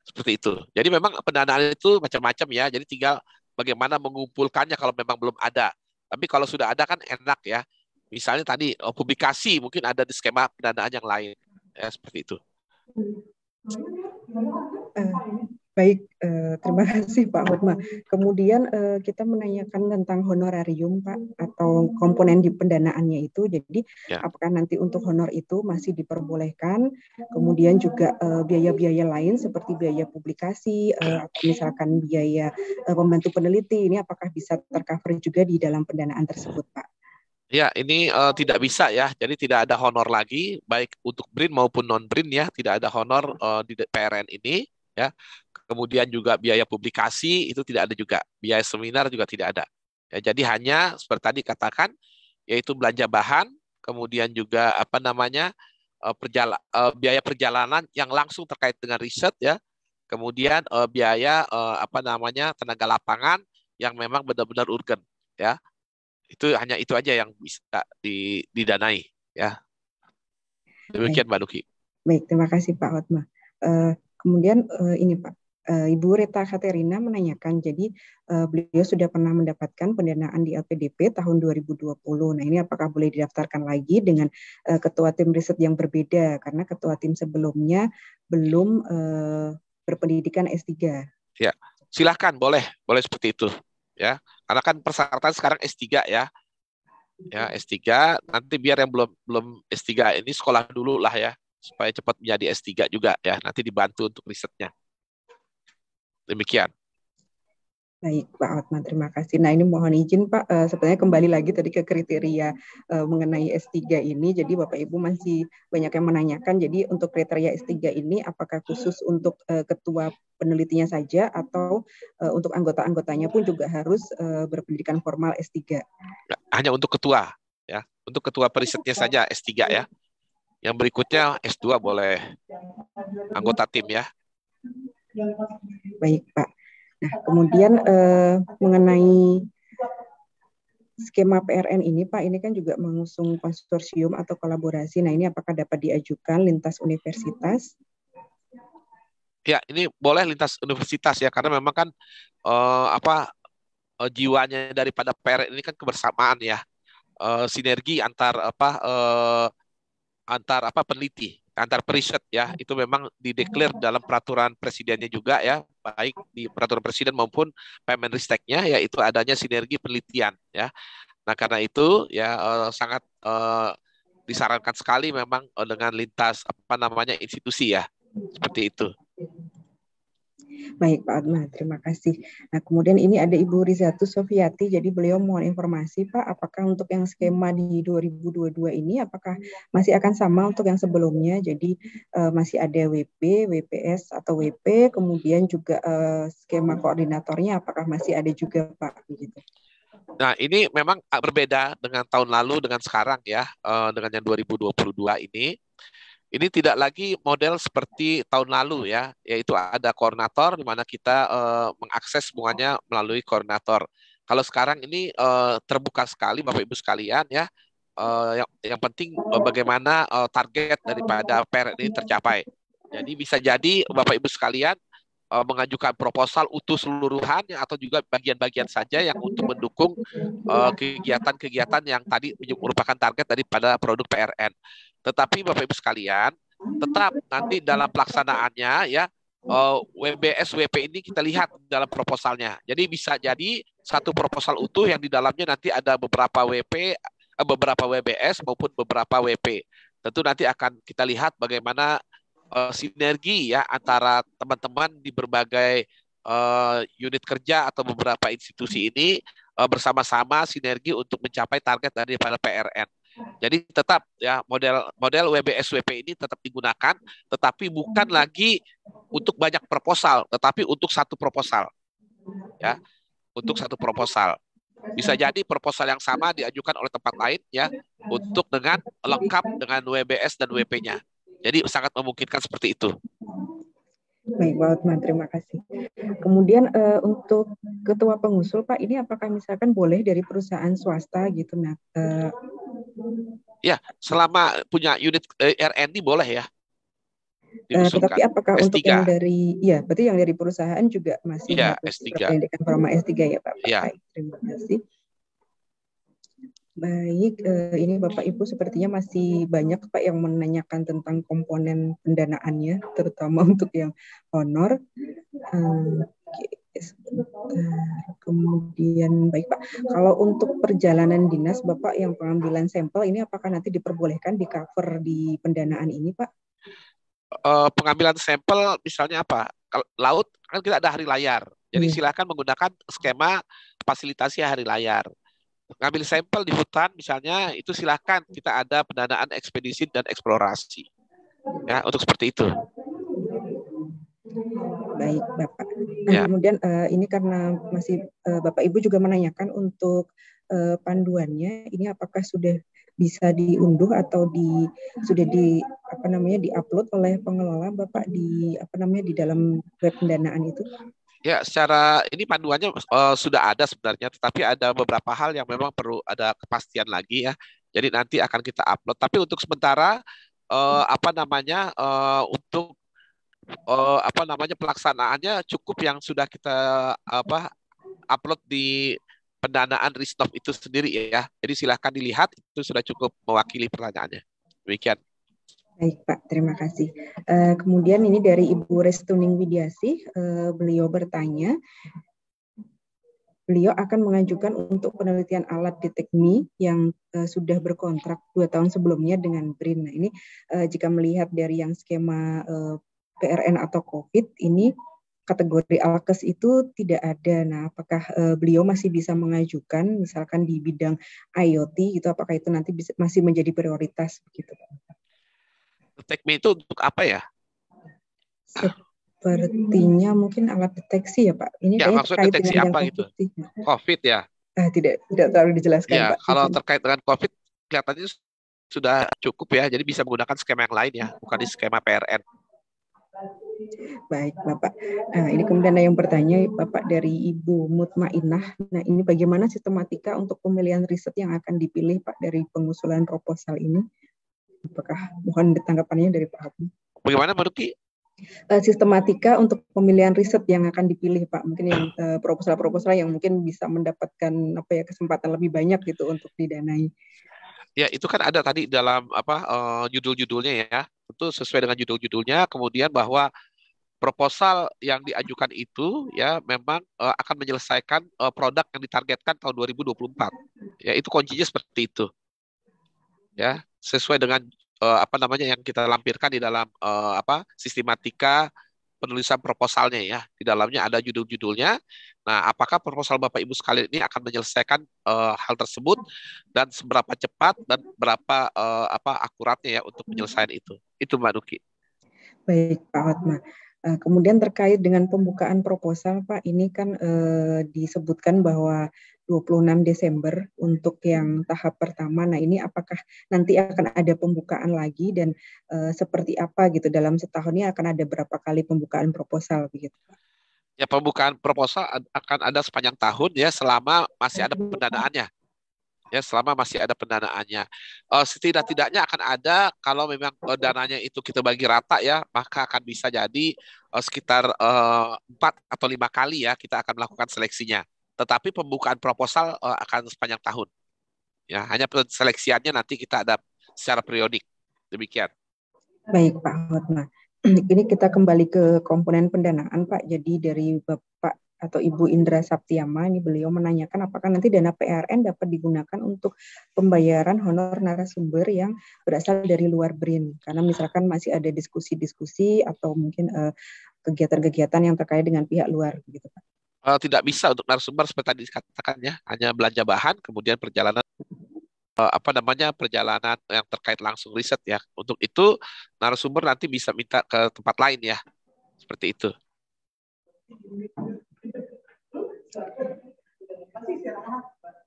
seperti itu jadi memang pendanaan itu macam-macam ya jadi tinggal bagaimana mengumpulkannya kalau memang belum ada tapi kalau sudah ada kan enak ya misalnya tadi oh, publikasi mungkin ada di skema pendanaan yang lain ya seperti itu hmm. eh. Baik, eh, terima oh. kasih Pak Hotma. Kemudian eh, kita menanyakan tentang honorarium Pak atau komponen di pendanaannya itu. Jadi ya. apakah nanti untuk honor itu masih diperbolehkan? Kemudian juga eh, biaya-biaya eh, lain seperti biaya publikasi eh, atau misalkan biaya eh, pembantu peneliti ini apakah bisa tercover juga di dalam pendanaan tersebut Pak? Ya, ini uh, tidak bisa ya. Jadi tidak ada honor lagi baik untuk BRIN maupun non BRIN ya, tidak ada honor uh, di PRN ini ya kemudian juga biaya publikasi itu tidak ada juga, biaya seminar juga tidak ada. Ya, jadi hanya seperti tadi katakan, yaitu belanja bahan, kemudian juga apa namanya eh, perjala, eh, biaya perjalanan yang langsung terkait dengan riset ya, kemudian eh, biaya apa namanya tenaga lapangan yang memang benar-benar urgen ya. Itu hanya itu aja yang bisa didanai ya. Demikian Mbak Duki Baik, terima kasih Pak Hotma. kemudian ini Pak, Eh, Ibu Rita Katerina menanyakan, jadi eh, beliau sudah pernah mendapatkan pendanaan di LPDP tahun 2020. Nah ini apakah boleh didaftarkan lagi dengan eh, ketua tim riset yang berbeda karena ketua tim sebelumnya belum berpendidikan S3. Ya, silahkan boleh, boleh seperti itu ya. Karena kan persyaratan sekarang S3 ya. Ya, S3 nanti biar yang belum belum S3 ini sekolah dulu lah ya supaya cepat menjadi S3 juga ya. Nanti dibantu untuk risetnya. Demikian. Baik, Pak Ahmad terima kasih. Nah, ini mohon izin, Pak, uh, sebenarnya kembali lagi tadi ke kriteria uh, mengenai S3 ini. Jadi, Bapak Ibu masih banyak yang menanyakan. Jadi, untuk kriteria S3 ini, apakah khusus untuk uh, ketua penelitinya saja atau uh, untuk anggota-anggotanya pun juga harus uh, berpendidikan formal S3? Hanya untuk ketua, ya. Untuk ketua perisetnya saja S3, ya. Yang berikutnya S2 boleh anggota tim, ya. Baik, Pak. Nah, kemudian eh, mengenai skema PRN ini, Pak, ini kan juga mengusung konsorsium atau kolaborasi. Nah, ini apakah dapat diajukan lintas universitas? Ya, ini boleh lintas universitas ya, karena memang kan eh, apa eh, jiwanya daripada PRN ini kan kebersamaan ya, eh, sinergi antar apa eh, antar apa peneliti antar periset ya hmm. itu memang dideklar hmm. dalam peraturan presidennya juga ya baik di peraturan presiden maupun ya itu adanya sinergi penelitian ya nah karena itu ya eh, sangat eh, disarankan sekali memang eh, dengan lintas apa namanya institusi ya seperti itu. Baik Pak Adma, terima kasih. Nah kemudian ini ada Ibu Rizatu Sofiati, jadi beliau mohon informasi Pak, apakah untuk yang skema di 2022 ini, apakah masih akan sama untuk yang sebelumnya, jadi uh, masih ada WP, WPS atau WP, kemudian juga uh, skema koordinatornya, apakah masih ada juga Pak? gitu Nah, ini memang eh, berbeda dengan tahun lalu dengan sekarang ya, dengan yang 2022 ini. Ini tidak lagi model seperti tahun lalu hmm. ya, yaitu ada koordinator di mana kita uh, mengakses semuanya melalui koordinator. Kalau sekarang ini uh, terbuka sekali Bapak Ibu sekalian ya. Uh, yang, yang penting uh, bagaimana uh, target daripada PR ini tercapai. Jadi bisa jadi Bapak Ibu sekalian mengajukan proposal utuh seluruhan atau juga bagian-bagian saja yang untuk mendukung kegiatan-kegiatan kegiatan -kegiatan yang tadi merupakan target daripada produk PRN. Tetapi Bapak Ibu sekalian, tetap nanti dalam pelaksanaannya ya eh, WBS WP ini kita lihat dalam proposalnya. Jadi bisa jadi satu proposal utuh yang di dalamnya nanti ada beberapa WP, eh, beberapa WBS maupun beberapa WP. Tentu nanti akan kita lihat bagaimana eh, sinergi ya antara teman-teman di berbagai unit kerja atau beberapa institusi ini bersama-sama sinergi untuk mencapai target daripada PRN. Jadi tetap ya model model WBSWP ini tetap digunakan, tetapi bukan lagi untuk banyak proposal, tetapi untuk satu proposal. Ya, untuk satu proposal. Bisa jadi proposal yang sama diajukan oleh tempat lain ya untuk dengan lengkap dengan WBS dan WP-nya. Jadi sangat memungkinkan seperti itu. Baik, Pak Otman, terima kasih. Kemudian uh, untuk ketua pengusul, Pak, ini apakah misalkan boleh dari perusahaan swasta gitu nah, uh, Ya, selama punya unit eh, RNI boleh ya. Uh, eh, tetapi apakah S3. untuk yang dari ya berarti yang dari perusahaan juga masih ya, S3. pendidikan formal S3 ya Pak. Ya. Baik, terima kasih. Baik, uh, ini Bapak Ibu sepertinya masih banyak Pak yang menanyakan tentang komponen pendanaannya, terutama untuk yang honor. Uh, okay, Nah, kemudian baik Pak, kalau untuk perjalanan dinas Bapak yang pengambilan sampel ini apakah nanti diperbolehkan di cover di pendanaan ini Pak? Uh, pengambilan sampel misalnya apa? Laut kan kita ada hari layar, jadi hmm. Iya. silahkan menggunakan skema fasilitasi hari layar. Ngambil sampel di hutan misalnya itu silakan kita ada pendanaan ekspedisi dan eksplorasi. Ya, untuk seperti itu. Baik, Bapak. Nah, yeah. kemudian uh, ini karena masih uh, Bapak Ibu juga menanyakan untuk uh, panduannya, ini apakah sudah bisa diunduh atau di sudah di apa namanya diupload oleh pengelola Bapak di apa namanya di dalam web pendanaan itu? Ya, secara ini panduannya uh, sudah ada sebenarnya, tetapi ada beberapa hal yang memang perlu ada kepastian lagi ya. Jadi nanti akan kita upload. Tapi untuk sementara uh, apa namanya uh, untuk uh, apa namanya pelaksanaannya cukup yang sudah kita apa upload di pendanaan Risnov itu sendiri ya. Jadi silahkan dilihat itu sudah cukup mewakili pertanyaannya. Demikian. Baik Pak, terima kasih. Uh, kemudian ini dari Ibu Restuning Widiasi, uh, eh, beliau bertanya, beliau akan mengajukan untuk penelitian alat detekmi yang uh, sudah berkontrak dua tahun sebelumnya dengan BRIN. Nah ini uh, jika melihat dari yang skema uh, PRN atau COVID ini kategori alkes itu tidak ada. Nah, apakah uh, beliau masih bisa mengajukan misalkan di bidang IoT gitu apakah itu nanti bisa, masih menjadi prioritas begitu Pak? itu untuk apa ya? Sepertinya mungkin alat deteksi ya Pak. Ini ya, maksud deteksi apa gitu? COVID, ya. COVID ya. Nah, tidak tidak terlalu dijelaskan ya, Pak. Kalau terkait dengan COVID kelihatannya sudah cukup ya. Jadi bisa menggunakan skema yang lain ya, bukan di skema PRN. Baik, Bapak. Nah, ini kemudian ada yang bertanya Bapak dari Ibu Mutmainah. Nah, ini bagaimana sistematika untuk pemilihan riset yang akan dipilih Pak dari pengusulan proposal ini? Apakah mohon tanggapannya dari Pak Hakim? Bagaimana Pak Ruki? Eh, sistematika untuk pemilihan riset yang akan dipilih Pak, mungkin yang eh, proposal-proposal yang mungkin bisa mendapatkan apa ya kesempatan lebih banyak gitu untuk didanai. Ya, itu kan ada tadi dalam apa uh, judul-judulnya ya. Itu sesuai dengan judul-judulnya. Kemudian bahwa proposal yang diajukan itu ya memang uh, akan menyelesaikan uh, produk yang ditargetkan tahun 2024. Ya, itu kuncinya seperti itu. Ya, sesuai dengan uh, apa namanya yang kita lampirkan di dalam uh, apa sistematika penulisan proposalnya ya. Di dalamnya ada judul-judulnya. Nah, apakah proposal Bapak Ibu sekalian ini akan menyelesaikan uh, hal tersebut dan seberapa cepat dan berapa uh, apa akuratnya ya untuk penyelesaian itu. Itu Mbak Duki. Baik, Pak Hotma. Eh, kemudian terkait dengan pembukaan proposal, Pak, ini kan eh, disebutkan bahwa 26 Desember untuk yang tahap pertama. Nah, ini apakah nanti akan ada pembukaan lagi dan uh, seperti apa gitu dalam setahunnya akan ada berapa kali pembukaan proposal begitu, Ya, pembukaan proposal akan ada sepanjang tahun ya selama masih ada pendanaannya. Ya, selama masih ada pendanaannya. Uh, setidak-tidaknya akan ada kalau memang uh, dananya itu kita bagi rata ya, maka akan bisa jadi uh, sekitar empat atau lima kali ya kita akan melakukan seleksinya tetapi pembukaan proposal eh, akan sepanjang tahun. Ya, hanya seleksiannya nanti kita ada secara periodik. Demikian. Baik Pak Hotma. Ini kita kembali ke komponen pendanaan Pak. Jadi dari Bapak atau Ibu Indra Saptiama ini beliau menanyakan apakah nanti dana PRN dapat digunakan untuk pembayaran honor narasumber yang berasal dari luar BRIN karena misalkan masih ada diskusi-diskusi atau mungkin eh, kegiatan-kegiatan uh, yang terkait dengan pihak luar gitu Pak uh, tidak bisa untuk narasumber seperti tadi dikatakan ya hanya belanja bahan kemudian perjalanan uh, apa namanya perjalanan yang terkait langsung riset ya. Untuk itu narasumber nanti bisa minta ke tempat lain ya. Seperti itu.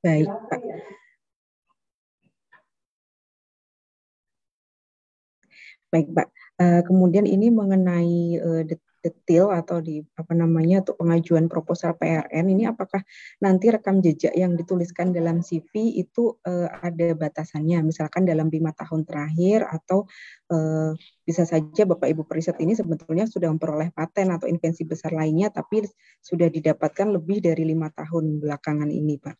Baik, Pak. Baik, Pak. Uh, kemudian ini mengenai uh, detail atau di apa namanya untuk pengajuan proposal PRN ini apakah nanti rekam jejak yang dituliskan dalam CV itu uh, ada batasannya misalkan dalam lima tahun terakhir atau uh, bisa saja Bapak Ibu periset ini sebetulnya sudah memperoleh paten atau invensi besar lainnya tapi sudah didapatkan lebih dari lima tahun belakangan ini Pak.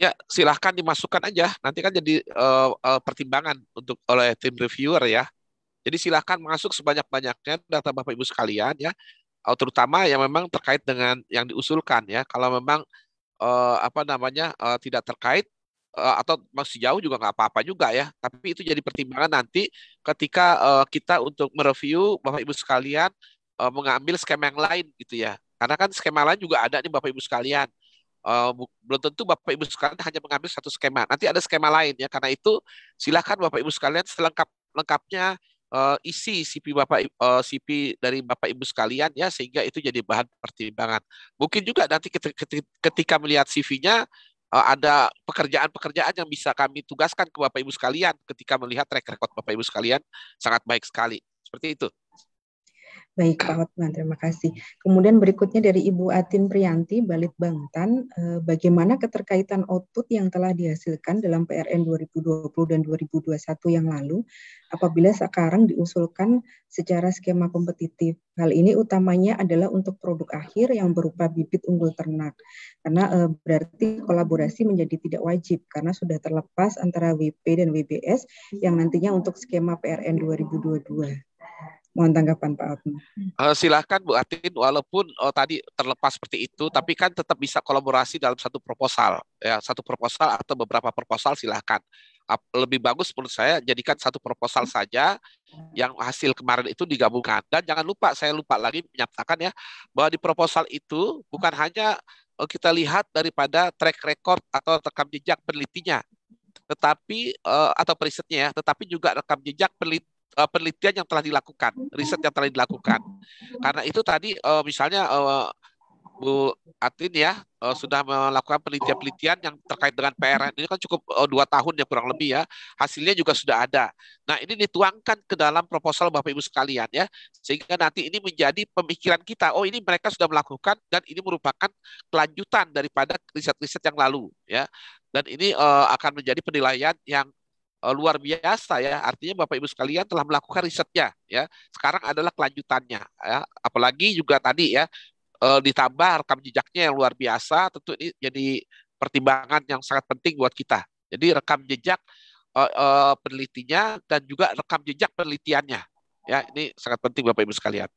Ya, silahkan dimasukkan aja. Nanti kan jadi uh, uh, pertimbangan untuk oleh tim reviewer ya. Jadi silakan masuk sebanyak-banyaknya data Bapak Ibu sekalian ya, eh, terutama yang memang terkait dengan yang diusulkan ya. Kalau memang eh, apa namanya eh, tidak terkait eh, atau masih jauh juga nggak apa-apa juga ya. Tapi itu jadi pertimbangan nanti ketika eh, kita untuk mereview Bapak Ibu sekalian eh, mengambil skema yang lain gitu ya. Karena kan skema lain juga ada nih Bapak Ibu sekalian. Uh, belum tentu Bapak Ibu sekalian hanya mengambil satu skema. Nanti ada skema lain ya. Karena itu silakan Bapak Ibu sekalian selengkap lengkapnya uh, isi CP Bapak uh, eh, CP dari Bapak Ibu sekalian ya sehingga itu jadi bahan pertimbangan. Mungkin juga nanti ketika melihat CV-nya uh, eh, ada pekerjaan-pekerjaan yang bisa kami tugaskan ke Bapak Ibu sekalian ketika melihat track record Bapak Ibu sekalian sangat baik sekali. Seperti itu. Baik Pak Hotman, terima kasih. Kemudian berikutnya dari Ibu Atin Prianti, Balit Bangtan, eh, bagaimana keterkaitan output yang telah dihasilkan dalam PRN 2020 dan 2021 yang lalu apabila sekarang diusulkan secara skema kompetitif. Hal ini utamanya adalah untuk produk akhir yang berupa bibit unggul ternak. Karena eh, berarti kolaborasi menjadi tidak wajib karena sudah terlepas antara WP dan WBS yang nantinya untuk skema PRN 2022. Mohon tanggapan Pak Atin eh, silahkan Bu Atin, walaupun uh, tadi terlepas seperti itu, tapi kan tetap bisa kolaborasi dalam satu proposal, ya satu proposal atau beberapa proposal silahkan. Lebih bagus menurut saya jadikan satu proposal saja yang hasil kemarin itu digabungkan. Dan jangan lupa, saya lupa lagi menyatakan ya, bahwa di proposal itu bukan hanya oh, kita lihat daripada track record atau rekam jejak penelitinya, tetapi eh, atau perisetnya ya, tetapi juga rekam jejak peneliti uh, penelitian yang telah dilakukan, riset yang telah dilakukan. Karena itu tadi uh, misalnya uh, Bu Atin ya uh, sudah melakukan penelitian-penelitian yang terkait dengan PRN ini kan cukup uh, dua tahun ya kurang lebih ya hasilnya juga sudah ada. Nah ini dituangkan ke dalam proposal Bapak Ibu sekalian ya sehingga nanti ini menjadi pemikiran kita oh ini mereka sudah melakukan dan ini merupakan kelanjutan daripada riset-riset yang lalu ya dan ini uh, akan menjadi penilaian yang Eh, luar biasa ya. Artinya Bapak Ibu sekalian telah melakukan risetnya ya. Sekarang adalah kelanjutannya ya. Apalagi juga tadi ya eh, ditambah rekam jejaknya yang luar biasa tentu ini jadi pertimbangan yang sangat penting buat kita. Jadi rekam jejak eh, penelitinya dan juga rekam jejak penelitiannya. Ya, ini sangat penting Bapak Ibu sekalian.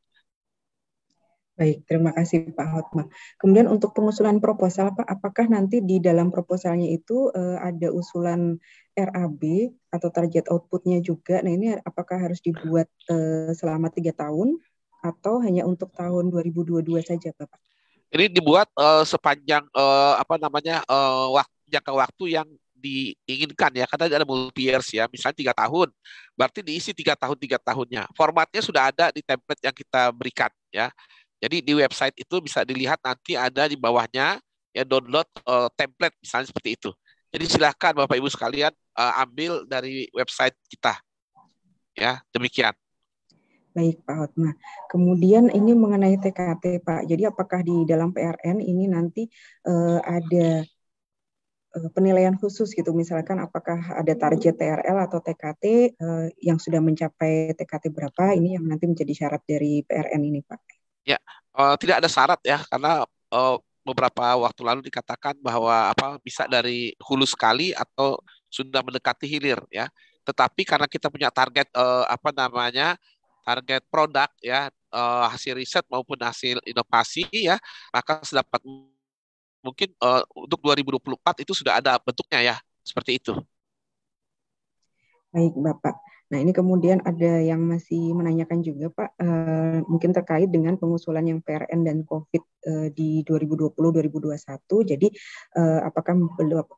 Baik, terima kasih Pak Hotma. Kemudian untuk pengusulan proposal Pak, apakah nanti di dalam proposalnya itu uh, ada usulan RAB atau target outputnya juga? Nah ini apakah harus dibuat uh, selama tiga tahun atau hanya untuk tahun 2022 saja Pak? Ini dibuat uh, sepanjang uh, apa namanya uh, waktu, jangka waktu yang diinginkan ya karena ada multi years ya misalnya tiga tahun berarti diisi tiga tahun tiga tahunnya formatnya sudah ada di template yang kita berikan ya jadi di website itu bisa dilihat nanti ada di bawahnya ya download uh, template misalnya seperti itu. Jadi silahkan Bapak Ibu sekalian uh, ambil dari website kita. Ya, demikian. Baik Pak Hotma. Kemudian ini mengenai TKT Pak. Jadi apakah di dalam PRN ini nanti uh, ada penilaian khusus gitu misalkan apakah ada target TRL atau TKT uh, yang sudah mencapai TKT berapa ini yang nanti menjadi syarat dari PRN ini Pak. Ya, uh, tidak ada syarat ya karena uh, beberapa waktu lalu dikatakan bahwa apa bisa dari hulu sekali atau sudah mendekati hilir ya. Tetapi karena kita punya target uh, apa namanya target produk ya uh, hasil riset maupun hasil inovasi ya maka sedapat mungkin uh, untuk 2024 itu sudah ada bentuknya ya seperti itu. Baik Bapak. Nah ini kemudian ada yang masih menanyakan juga Pak, uh, mungkin terkait dengan pengusulan yang PRN dan COVID uh, di 2020-2021. Jadi uh, apakah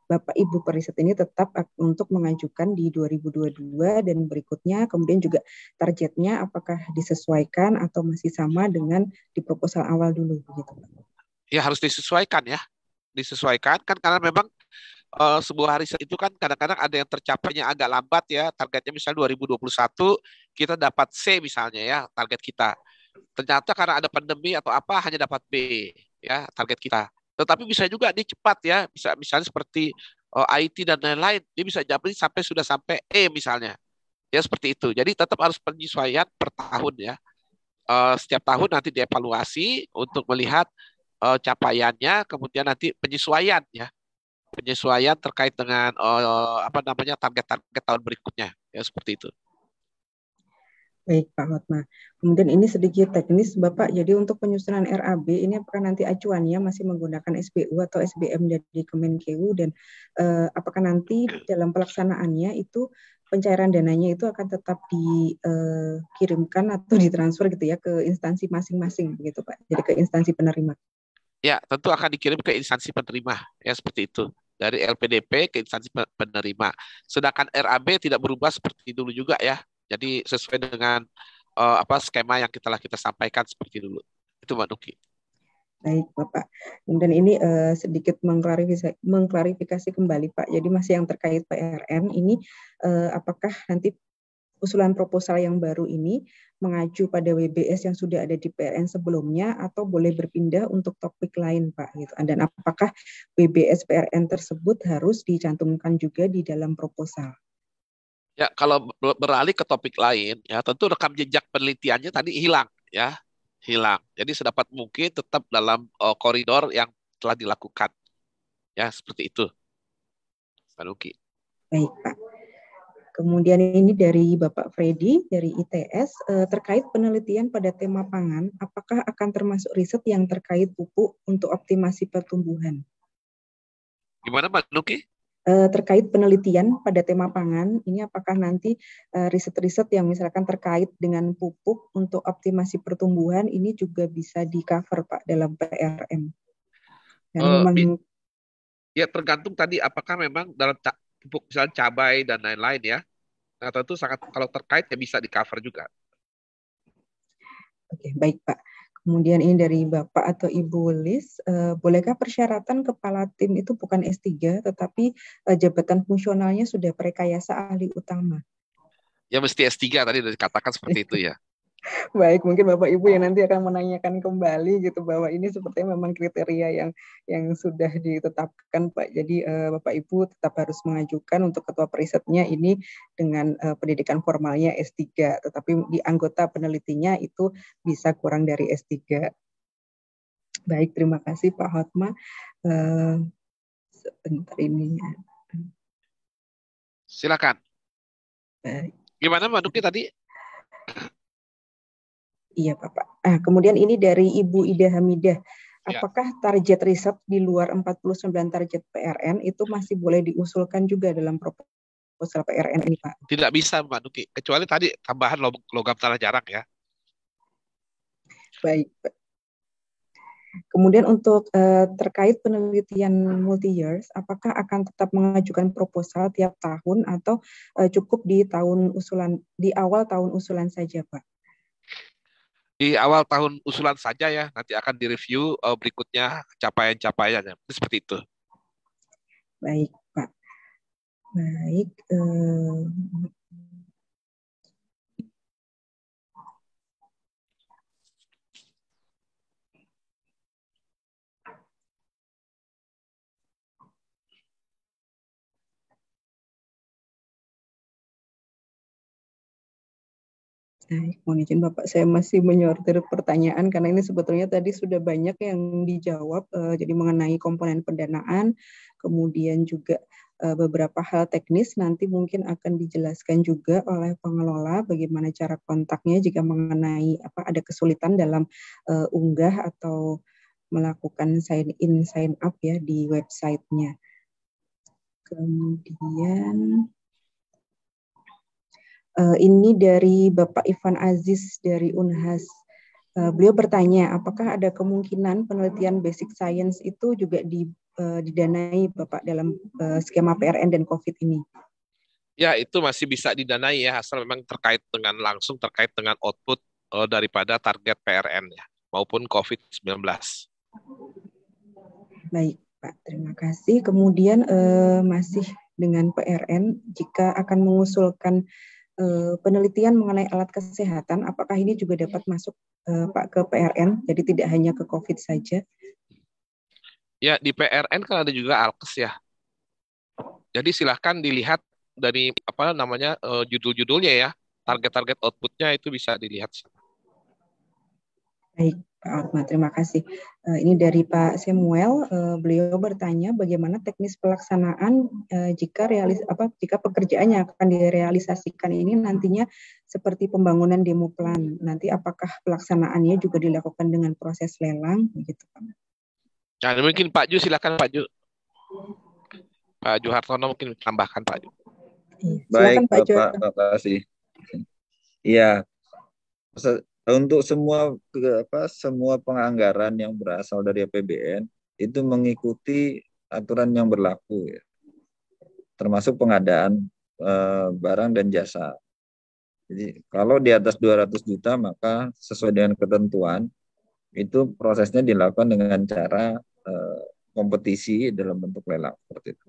Bapak Ibu periset ini tetap untuk mengajukan di 2022 dan berikutnya, kemudian juga targetnya apakah disesuaikan atau masih sama dengan di proposal awal dulu? Gitu, Ya harus disesuaikan ya, disesuaikan kan karena memang uh, sebuah hari itu kan kadang-kadang ada yang tercapainya agak lambat ya. Targetnya misalnya 2021 kita dapat C misalnya ya target kita. Ternyata karena ada pandemi atau apa hanya dapat B ya target kita. Tetapi bisa juga dia cepat ya, bisa misalnya seperti uh, eh, IT dan lain-lain, dia bisa dapat sampai sudah sampai E misalnya. Ya seperti itu. Jadi tetap harus penyesuaian per tahun ya. Uh, setiap tahun nanti dievaluasi untuk melihat capaiannya, kemudian nanti penyesuaian ya penyesuaian terkait dengan uh, apa namanya target-target tahun berikutnya ya seperti itu. Baik Pak Hotma. Kemudian ini sedikit teknis Bapak. Jadi untuk penyusunan RAB ini apakah nanti acuannya masih menggunakan SBU atau SBM dari Kemenkeu dan eh, apakah nanti dalam pelaksanaannya itu pencairan dananya itu akan tetap dikirimkan eh, atau ditransfer gitu ya ke instansi masing-masing begitu Pak. Jadi ke instansi penerima ya tentu akan dikirim ke instansi penerima ya seperti itu dari LPDP ke instansi penerima. Sedangkan RAB tidak berubah seperti dulu juga ya. Jadi sesuai dengan uh, apa skema yang kita lah kita sampaikan seperti dulu. Itu Mbak Nuki. Baik Bapak. Kemudian ini uh, sedikit mengklarifikasi, mengklarifikasi kembali Pak. Jadi masih yang terkait PRN ini uh, apakah nanti usulan proposal yang baru ini mengacu pada WBS yang sudah ada di PRN sebelumnya atau boleh berpindah untuk topik lain Pak gitu. Dan apakah WBS PRN tersebut harus dicantumkan juga di dalam proposal? Ya, kalau beralih ke topik lain ya tentu rekam jejak penelitiannya tadi hilang ya, hilang. Jadi sedapat mungkin tetap dalam uh, koridor yang telah dilakukan. Ya, seperti itu. Pak Luki. Baik, Pak. Kemudian ini dari Bapak Freddy dari ITS eh, terkait penelitian pada tema pangan, apakah akan termasuk riset yang terkait pupuk untuk optimasi pertumbuhan? Gimana Pak Luki? Eh, terkait penelitian pada tema pangan ini apakah nanti eh, riset-riset yang misalkan terkait dengan pupuk untuk optimasi pertumbuhan ini juga bisa di cover Pak dalam PRM? Dan uh, memang... Ya tergantung tadi apakah memang dalam pupuk misalnya cabai dan lain-lain ya. Nah tentu sangat kalau terkait ya bisa di cover juga. Oke baik Pak. Kemudian ini dari Bapak atau Ibu Lis, eh, bolehkah persyaratan kepala tim itu bukan S3 tetapi eh, jabatan fungsionalnya sudah prekayasa ahli utama? Ya mesti S3 tadi sudah dikatakan seperti itu ya. Baik, mungkin Bapak Ibu yang nanti akan menanyakan kembali gitu bahwa ini sepertinya memang kriteria yang yang sudah ditetapkan Pak. Jadi eh, Bapak Ibu tetap harus mengajukan untuk ketua perisetnya ini dengan eh, pendidikan formalnya S3, tetapi di anggota penelitinya itu bisa kurang dari S3. Baik, terima kasih Pak Hotma. Eh, sebentar ini. Ya. Silakan. Baik. Gimana Mbak Duki tadi? Iya, Bapak. Nah, kemudian ini dari Ibu Ida Hamidah. Ya. Apakah target riset di luar 49 target PRN itu masih boleh diusulkan juga dalam proposal PRN ini, Pak? Tidak bisa, Pak Duki. Kecuali tadi tambahan logam tanah jarak ya. Baik, Pak. Kemudian untuk uh, terkait penelitian multi years, apakah akan tetap mengajukan proposal tiap tahun atau uh, cukup di tahun usulan di awal tahun usulan saja, Pak? di awal tahun usulan saja ya. Nanti akan direview uh, berikutnya capaian-capaiannya. Seperti itu. Baik, Pak. Baik, eh, Baik, eh, mohon izin Bapak, saya masih menyortir pertanyaan karena ini sebetulnya tadi sudah banyak yang dijawab, eh, jadi mengenai komponen pendanaan, kemudian juga eh, beberapa hal teknis nanti mungkin akan dijelaskan juga oleh pengelola bagaimana cara kontaknya jika mengenai apa ada kesulitan dalam unggah atau melakukan sign in sign up ya di websitenya. Kemudian Eh, ini dari Bapak Ivan Aziz dari Unhas. Eh, beliau bertanya, apakah ada kemungkinan penelitian basic science itu juga eh, didanai Bapak dalam skema PRN dan COVID ini? Ya, itu masih bisa didanai ya, asal memang terkait dengan langsung terkait dengan output daripada target PRN ya, maupun COVID-19. Baik, Pak. Terima kasih. Kemudian uh, masih dengan PRN, jika akan mengusulkan Eh, penelitian mengenai alat kesehatan, apakah ini juga dapat masuk eh, Pak ke PRN? Jadi tidak hanya ke COVID saja. Ya di PRN kan ada juga alkes ya. Jadi silahkan dilihat dari apa namanya eh, judul-judulnya ya, target-target outputnya itu bisa dilihat. Baik, Pak Otma, terima kasih. Eh, ini dari Pak Samuel, eh, beliau bertanya bagaimana teknis pelaksanaan eh, jika realis apa jika pekerjaannya akan direalisasikan ini nantinya seperti pembangunan demo plan. Nanti apakah pelaksanaannya juga dilakukan dengan proses lelang begitu Pak? Nah, mungkin Pak Ju silakan Pak Ju. Pak Ju Hartono mungkin tambahkan Pak Ju. Iya, Baik, Pak Ju. terima kasih. sih. Iya untuk semua apa semua penganggaran yang berasal dari APBN itu mengikuti aturan yang berlaku ya. termasuk pengadaan e, barang dan jasa jadi kalau di atas 200 juta maka sesuai dengan ketentuan itu prosesnya dilakukan dengan cara e, kompetisi dalam bentuk lelang seperti itu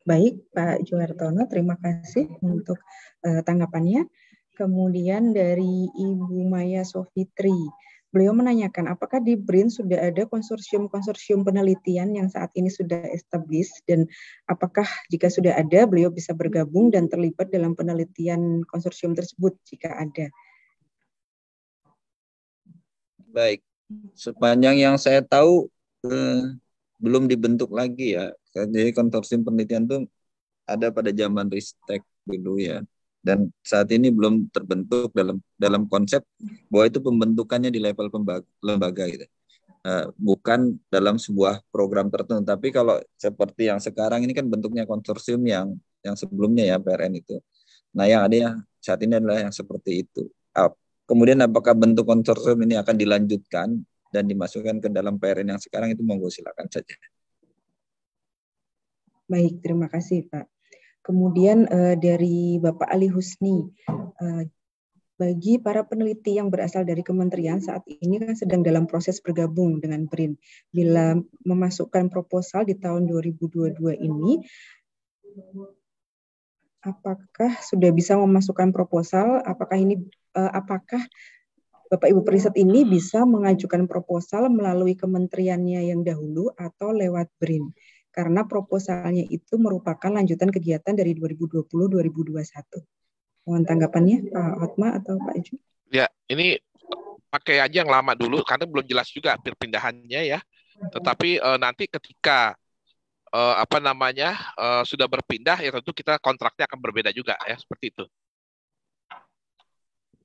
Baik, Pak Juhartono, terima kasih untuk uh, tanggapannya. Kemudian dari Ibu Maya Sofitri, beliau menanyakan apakah di BRIN sudah ada konsorsium-konsorsium penelitian yang saat ini sudah established dan apakah jika sudah ada beliau bisa bergabung dan terlibat dalam penelitian konsorsium tersebut jika ada. Baik, sepanjang yang saya tahu eh, belum dibentuk lagi ya. Jadi konsorsium penelitian itu ada pada zaman Ristek dulu ya. Dan saat ini belum terbentuk dalam dalam konsep bahwa itu pembentukannya di level pembaga, lembaga gitu. Uh, bukan dalam sebuah program tertentu. Tapi kalau seperti yang sekarang ini kan bentuknya konsorsium yang yang sebelumnya ya PRN itu. Nah yang ada yang saat ini adalah yang seperti itu. Kemudian apakah bentuk konsorsium ini akan dilanjutkan dan dimasukkan ke dalam PRN yang sekarang itu monggo silakan saja. Baik, terima kasih Pak. Kemudian uh, dari Bapak Ali Husni, uh, bagi para peneliti yang berasal dari kementerian saat ini kan sedang dalam proses bergabung dengan BRIN. Bila memasukkan proposal di tahun 2022 ini, apakah sudah bisa memasukkan proposal? Apakah ini eh, apakah Bapak Ibu periset iya. ini bisa mengajukan proposal melalui kementeriannya yang dahulu atau lewat BRIN karena proposalnya itu merupakan lanjutan kegiatan dari 2020-2021. Mohon tanggapannya Pak Otma atau Pak Ju? Ya, ini pakai aja yang lama dulu karena belum jelas juga perpindahannya ya. Tetapi eh, nanti ketika eh, apa namanya eh, sudah berpindah ya tentu kita kontraknya akan berbeda juga ya seperti itu.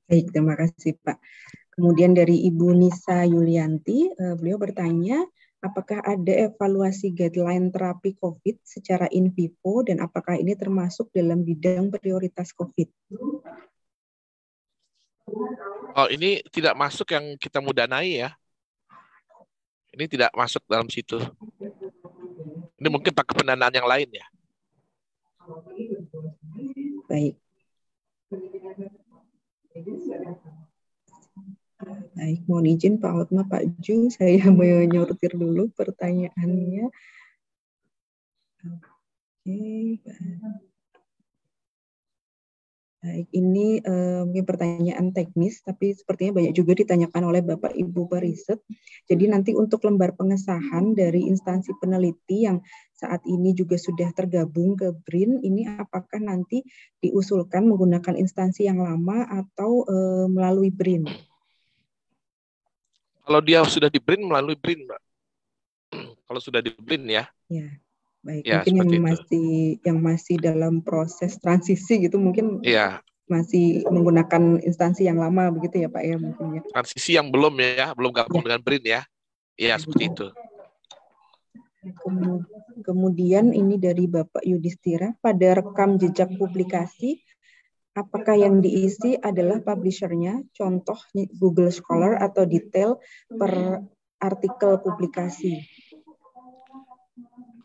Baik, terima kasih Pak. Kemudian dari Ibu Nisa Yulianti, eh, beliau bertanya, apakah ada evaluasi guideline terapi COVID secara in vivo dan apakah ini termasuk dalam bidang prioritas COVID? Oh, ini tidak masuk yang kita mudanai ya. Ini tidak masuk dalam situ. Ini mungkin pakai pendanaan yang lain ya. Baik. Baik, mohon izin Pak Hotma Pak Ju, saya menyortir dulu pertanyaannya. Oke, okay, Baik, ini uh, mungkin pertanyaan teknis, tapi sepertinya banyak juga ditanyakan oleh Bapak Ibu periset. Jadi nanti untuk lembar pengesahan dari instansi peneliti yang saat ini juga sudah tergabung ke BRIN, ini apakah nanti diusulkan menggunakan instansi yang lama atau uh, melalui BRIN? Kalau dia sudah di BRIN, melalui BRIN, Mbak. Kalau sudah di BRIN ya. Ya. Baik, ya, mungkin yang masih yang masih dalam proses transisi gitu mungkin ya. masih menggunakan instansi yang lama begitu ya Pak ya mungkin ya. Transisi yang belum ya, ya belum gabung ya. dengan BRIN ya. ya. seperti itu. Kemudian ini dari Bapak Yudhistira pada rekam jejak publikasi apakah yang diisi adalah publishernya, contoh Google Scholar atau detail per artikel publikasi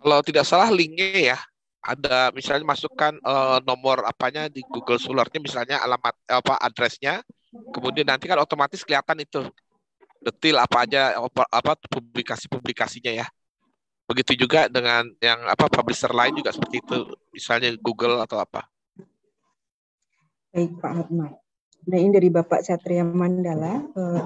kalau tidak salah linknya ya ada misalnya masukkan uh, nomor apanya di Google scholar misalnya alamat apa addressnya kemudian nanti kan otomatis kelihatan itu detail apa aja apa, apa publikasi-publikasinya ya begitu juga dengan yang apa publisher lain juga seperti itu misalnya Google atau apa baik Pak Hotman nah ini dari Bapak Satria Mandala eh,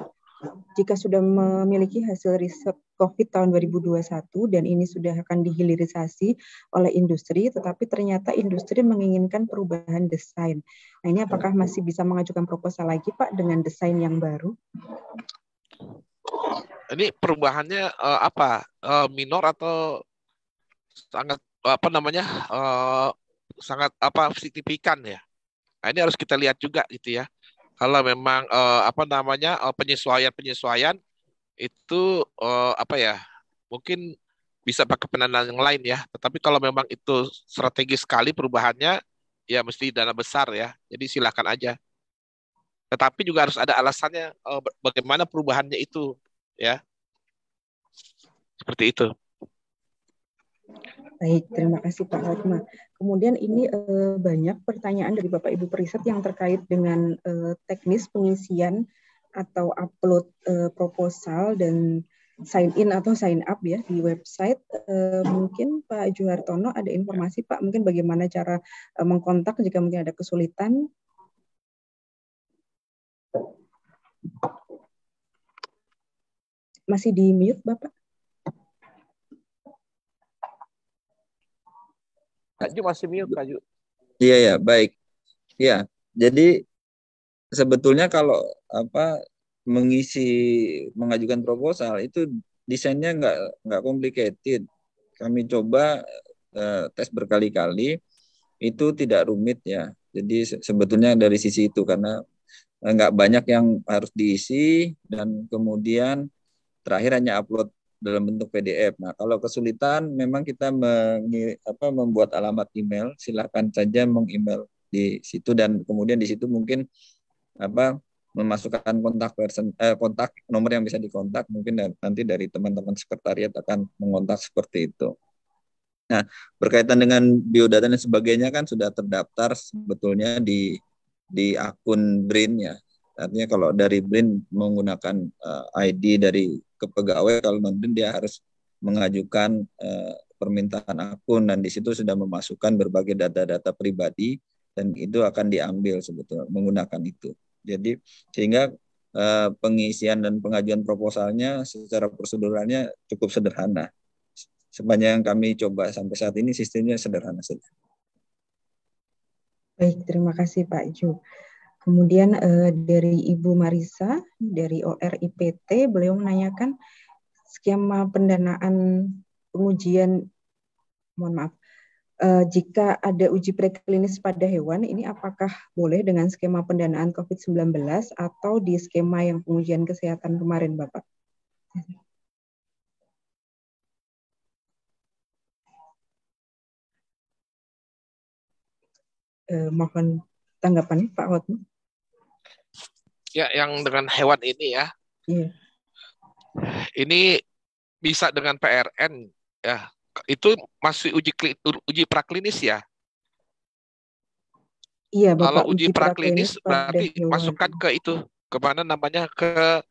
jika sudah memiliki hasil riset COVID tahun 2021 dan ini sudah akan dihilirisasi oleh industri, tetapi ternyata industri menginginkan perubahan desain. Nah, ini apakah masih bisa mengajukan proposal lagi, Pak, dengan desain yang baru? Ini perubahannya uh, apa? Uh, minor atau sangat apa namanya? Uh, sangat apa signifikan ya? Nah, ini harus kita lihat juga gitu ya kalau memang uh, apa namanya eh, penyesuaian penyesuaian penyesuaian itu uh, apa ya mungkin bisa pakai penandaan yang lain ya tetapi kalau memang itu strategis sekali perubahannya ya mesti dana besar ya jadi silakan aja tetapi juga harus ada alasannya uh, bagaimana perubahannya itu ya seperti itu baik terima kasih Pak Hotma Kemudian ini eh, banyak pertanyaan dari Bapak Ibu periset yang terkait dengan eh, teknis pengisian atau upload eh, proposal dan sign in atau sign up ya di website. Eh, mungkin Pak Juhartono ada informasi Pak mungkin bagaimana cara eh, mengkontak jika mungkin ada kesulitan. Masih di mute Bapak? Kak Ju masih mute Kak Ju. Iya ya, baik. Ya, jadi sebetulnya kalau apa mengisi mengajukan proposal itu desainnya nggak nggak complicated. Kami coba eh, tes berkali-kali itu tidak rumit ya. Jadi sebetulnya dari sisi itu karena eh, nggak banyak yang harus diisi dan kemudian terakhir hanya upload dalam bentuk PDF. Nah, kalau kesulitan memang kita apa, membuat alamat email, silakan saja meng-email di situ dan kemudian di situ mungkin apa memasukkan kontak person eh, kontak nomor yang bisa dikontak mungkin nanti dari teman-teman sekretariat akan mengontak seperti itu. Nah, berkaitan dengan biodata dan sebagainya kan sudah terdaftar sebetulnya di di akun BRIN ya. Artinya kalau dari BRIN menggunakan uh, eh, ID dari kepegawai, kalau non-BRIN dia harus mengajukan uh, permintaan akun dan di situ sudah memasukkan berbagai data-data pribadi dan itu akan diambil sebetulnya menggunakan itu. Jadi sehingga uh, pengisian dan pengajuan proposalnya secara proseduralnya cukup sederhana. Sepanjang kami coba sampai saat ini sistemnya sederhana saja. Baik, terima kasih Pak Ju. Kemudian eh, dari Ibu Marisa dari ORIPT beliau menanyakan skema pendanaan pengujian mohon maaf eh, jika ada uji preklinis pada hewan ini apakah boleh dengan skema pendanaan COVID-19 atau di skema yang pengujian kesehatan kemarin Bapak? Eh, mohon tanggapan Pak Hotman. Ya, yang dengan hewan ini ya. Hmm. Ini bisa dengan PRN ya. Itu masih uji uji praklinis ya. Iya, Bapak, Kalau uji, praklinis, praklinis berarti masukkan ke itu ke mana namanya ke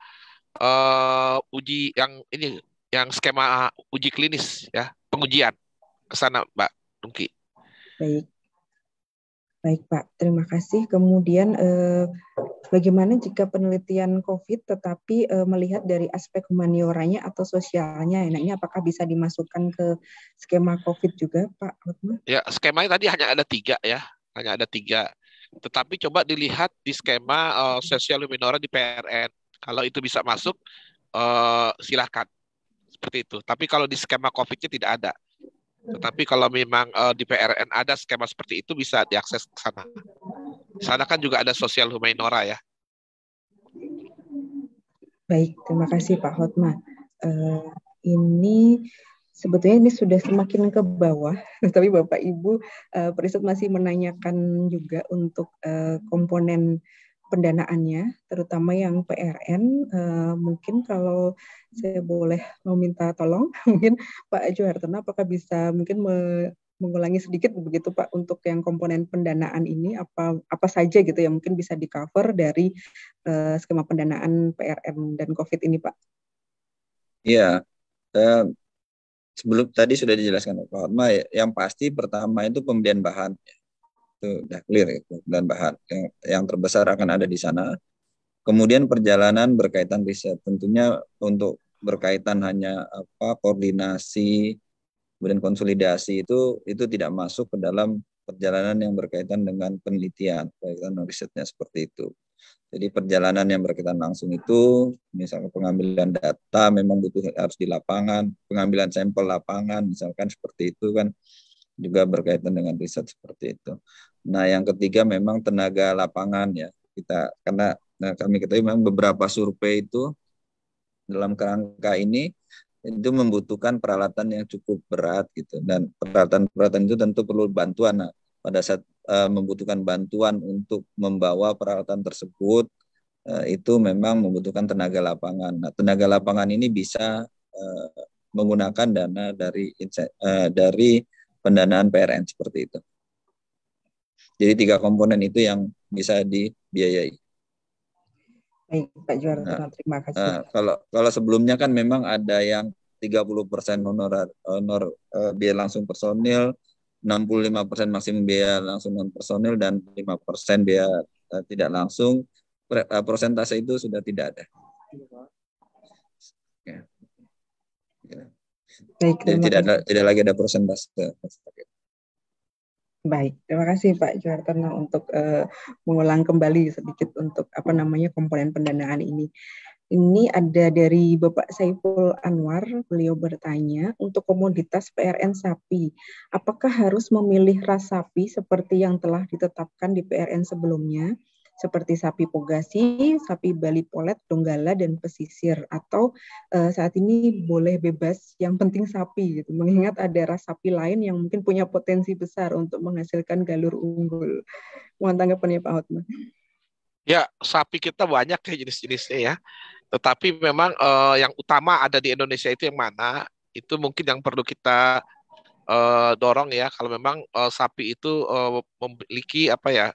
uh, uji yang ini yang skema uji klinis ya pengujian ke sana Mbak Dungki. Baik. Baik Pak, terima kasih. Kemudian eh, bagaimana jika penelitian COVID tetapi eh, melihat dari aspek humanioranya atau sosialnya, enaknya apakah bisa dimasukkan ke skema COVID juga Pak? Ya, skemanya tadi hanya ada tiga ya, hanya ada tiga. Tetapi coba dilihat di skema eh, sosial humaniora di PRN. Kalau itu bisa masuk, eh, silahkan. Seperti itu. Tapi kalau di skema COVID-nya tidak ada. Tetapi kalau memang uh, di PRN ada skema seperti itu bisa diakses ke sana. Sana kan juga ada sosial Humainora ya. Baik, terima kasih Pak Hotma. Uh, ini sebetulnya ini sudah semakin ke bawah, tapi Bapak Ibu uh, eh, Periset masih menanyakan juga untuk uh, komponen pendanaannya, terutama yang PRN. Uh, eh, mungkin kalau saya boleh meminta tolong, mungkin Pak Johartono apakah bisa mungkin me mengulangi sedikit begitu Pak untuk yang komponen pendanaan ini apa apa saja gitu yang mungkin bisa di cover dari uh, skema pendanaan PRN dan COVID ini Pak? Iya, uh, sebelum tadi sudah dijelaskan Pak Hotma, ya, yang pasti pertama itu pembelian bahan. Ya itu udah clear itu ya, dan bahan yang, yang terbesar akan ada di sana kemudian perjalanan berkaitan riset tentunya untuk berkaitan hanya apa koordinasi kemudian konsolidasi itu itu tidak masuk ke dalam perjalanan yang berkaitan dengan penelitian berkaitan risetnya seperti itu jadi perjalanan yang berkaitan langsung itu, misalnya pengambilan data memang butuh harus di lapangan, pengambilan sampel lapangan, misalkan seperti itu kan juga berkaitan dengan riset seperti itu. Nah, yang ketiga memang tenaga lapangan ya. Kita karena nah, kami ketahui memang beberapa survei itu dalam kerangka ini itu membutuhkan peralatan yang cukup berat gitu dan peralatan-peralatan itu tentu perlu bantuan nah, pada saat e, membutuhkan bantuan untuk membawa peralatan tersebut e, itu memang membutuhkan tenaga lapangan. Nah, tenaga lapangan ini bisa e, menggunakan dana dari e, dari pendanaan PRN seperti itu. Jadi tiga komponen itu yang bisa dibiayai. Baik, Pak Juara, nah, terima kasih. Nah, kalau kalau sebelumnya kan memang ada yang 30% persen honor uh, biaya langsung personil, 65% maksimum biaya langsung non personil dan 5% biaya uh, tidak langsung. persentase eh, itu sudah tidak ada. Baik, Jadi tidak ada tidak lagi ada persentase. Baik, terima kasih Pak Johartono untuk uh, mengulang kembali sedikit untuk apa namanya komponen pendanaan ini. Ini ada dari Bapak Saiful Anwar, beliau bertanya, untuk komoditas PRN sapi, apakah harus memilih ras sapi seperti yang telah ditetapkan di PRN sebelumnya? seperti sapi pogasi, sapi Bali polet, donggala, dan pesisir. Atau uh, saat ini boleh bebas, yang penting sapi. Gitu. Mengingat ada ras sapi lain yang mungkin punya potensi besar untuk menghasilkan galur unggul. Mohon tanggapannya Pak Hotman. Ya, sapi kita banyak ya jenis-jenisnya ya. Tetapi memang uh, yang utama ada di Indonesia itu yang mana? Itu mungkin yang perlu kita uh, dorong ya. Kalau memang uh, sapi itu uh, memiliki apa ya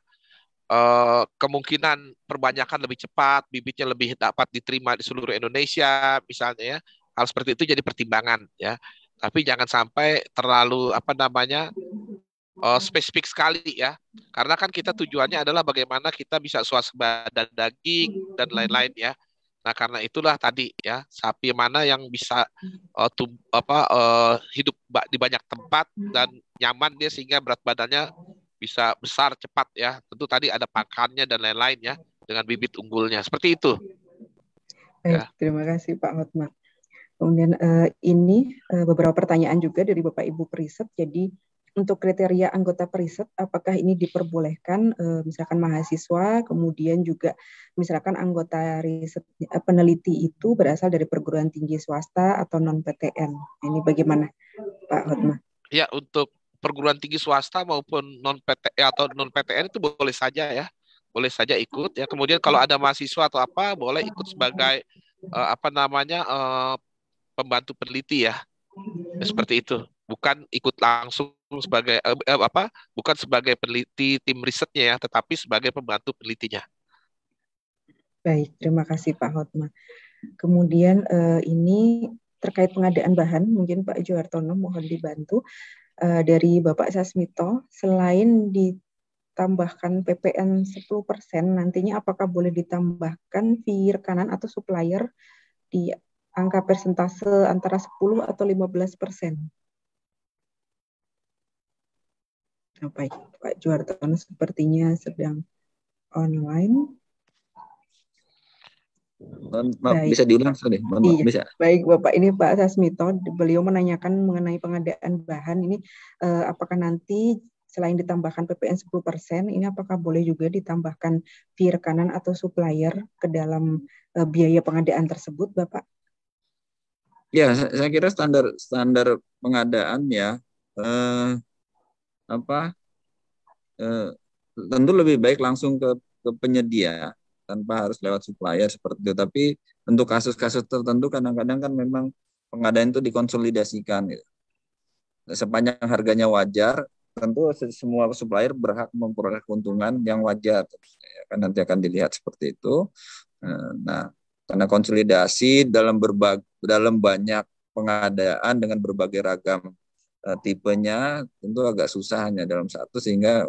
Eh, kemungkinan perbanyakan lebih cepat, bibitnya lebih dapat diterima di seluruh Indonesia misalnya ya. Hal seperti itu jadi pertimbangan ya. Tapi jangan sampai terlalu apa namanya uh, spesifik sekali ya. Karena kan kita tujuannya adalah bagaimana kita bisa swasembada daging dan lain-lain ya. Nah, karena itulah tadi ya, sapi mana yang bisa uh, tum, apa uh, hidup di banyak tempat dan nyaman dia sehingga berat badannya bisa besar cepat ya. Tentu tadi ada pakannya dan lain-lain ya dengan bibit unggulnya. Seperti itu. Baik, ya. terima kasih Pak Hotma. Kemudian uh, ini uh, beberapa pertanyaan juga dari Bapak Ibu periset. Jadi untuk kriteria anggota periset, apakah ini diperbolehkan uh, misalkan mahasiswa, kemudian juga misalkan anggota riset peneliti itu berasal dari perguruan tinggi swasta atau non PTN? Ini bagaimana, Pak Hotma? Ya untuk perguruan tinggi swasta maupun non PT eh, atau non PTN itu boleh saja ya boleh saja ikut ya kemudian kalau ada mahasiswa atau apa boleh ikut sebagai uh, apa namanya uh, pembantu peneliti ya. ya. seperti itu bukan ikut langsung sebagai uh, apa bukan sebagai peneliti tim risetnya ya tetapi sebagai pembantu penelitinya baik terima kasih Pak Hotma kemudian uh, ini terkait pengadaan bahan mungkin Pak Juartono mohon dibantu Eh, dari Bapak Sasmito, selain ditambahkan PPN 10%, nantinya apakah boleh ditambahkan fee rekanan atau supplier di angka persentase antara 10 atau 15 persen? Nah, baik, Pak Juartono sepertinya sedang online. Maaf, Baik. bisa diulang sorry. iya. bisa. Baik, Bapak ini Pak Sasmito, beliau menanyakan mengenai pengadaan bahan ini eh, apakah nanti selain ditambahkan PPN 10%, ini apakah boleh juga ditambahkan via rekanan atau supplier ke dalam eh, biaya pengadaan tersebut, Bapak? Ya, saya kira standar standar pengadaan ya eh, apa eh, tentu lebih baik langsung ke, ke penyedia tanpa harus lewat supplier seperti itu. Tapi untuk kasus-kasus tertentu kadang-kadang kan memang pengadaan itu dikonsolidasikan. Gitu. Sepanjang harganya wajar, tentu semua supplier berhak memperoleh keuntungan yang wajar. Ya, kan nanti akan dilihat seperti itu. Eh, nah, karena konsolidasi dalam berbagai dalam banyak pengadaan dengan berbagai ragam Eh, tipenya tentu agak susah hanya dalam satu sehingga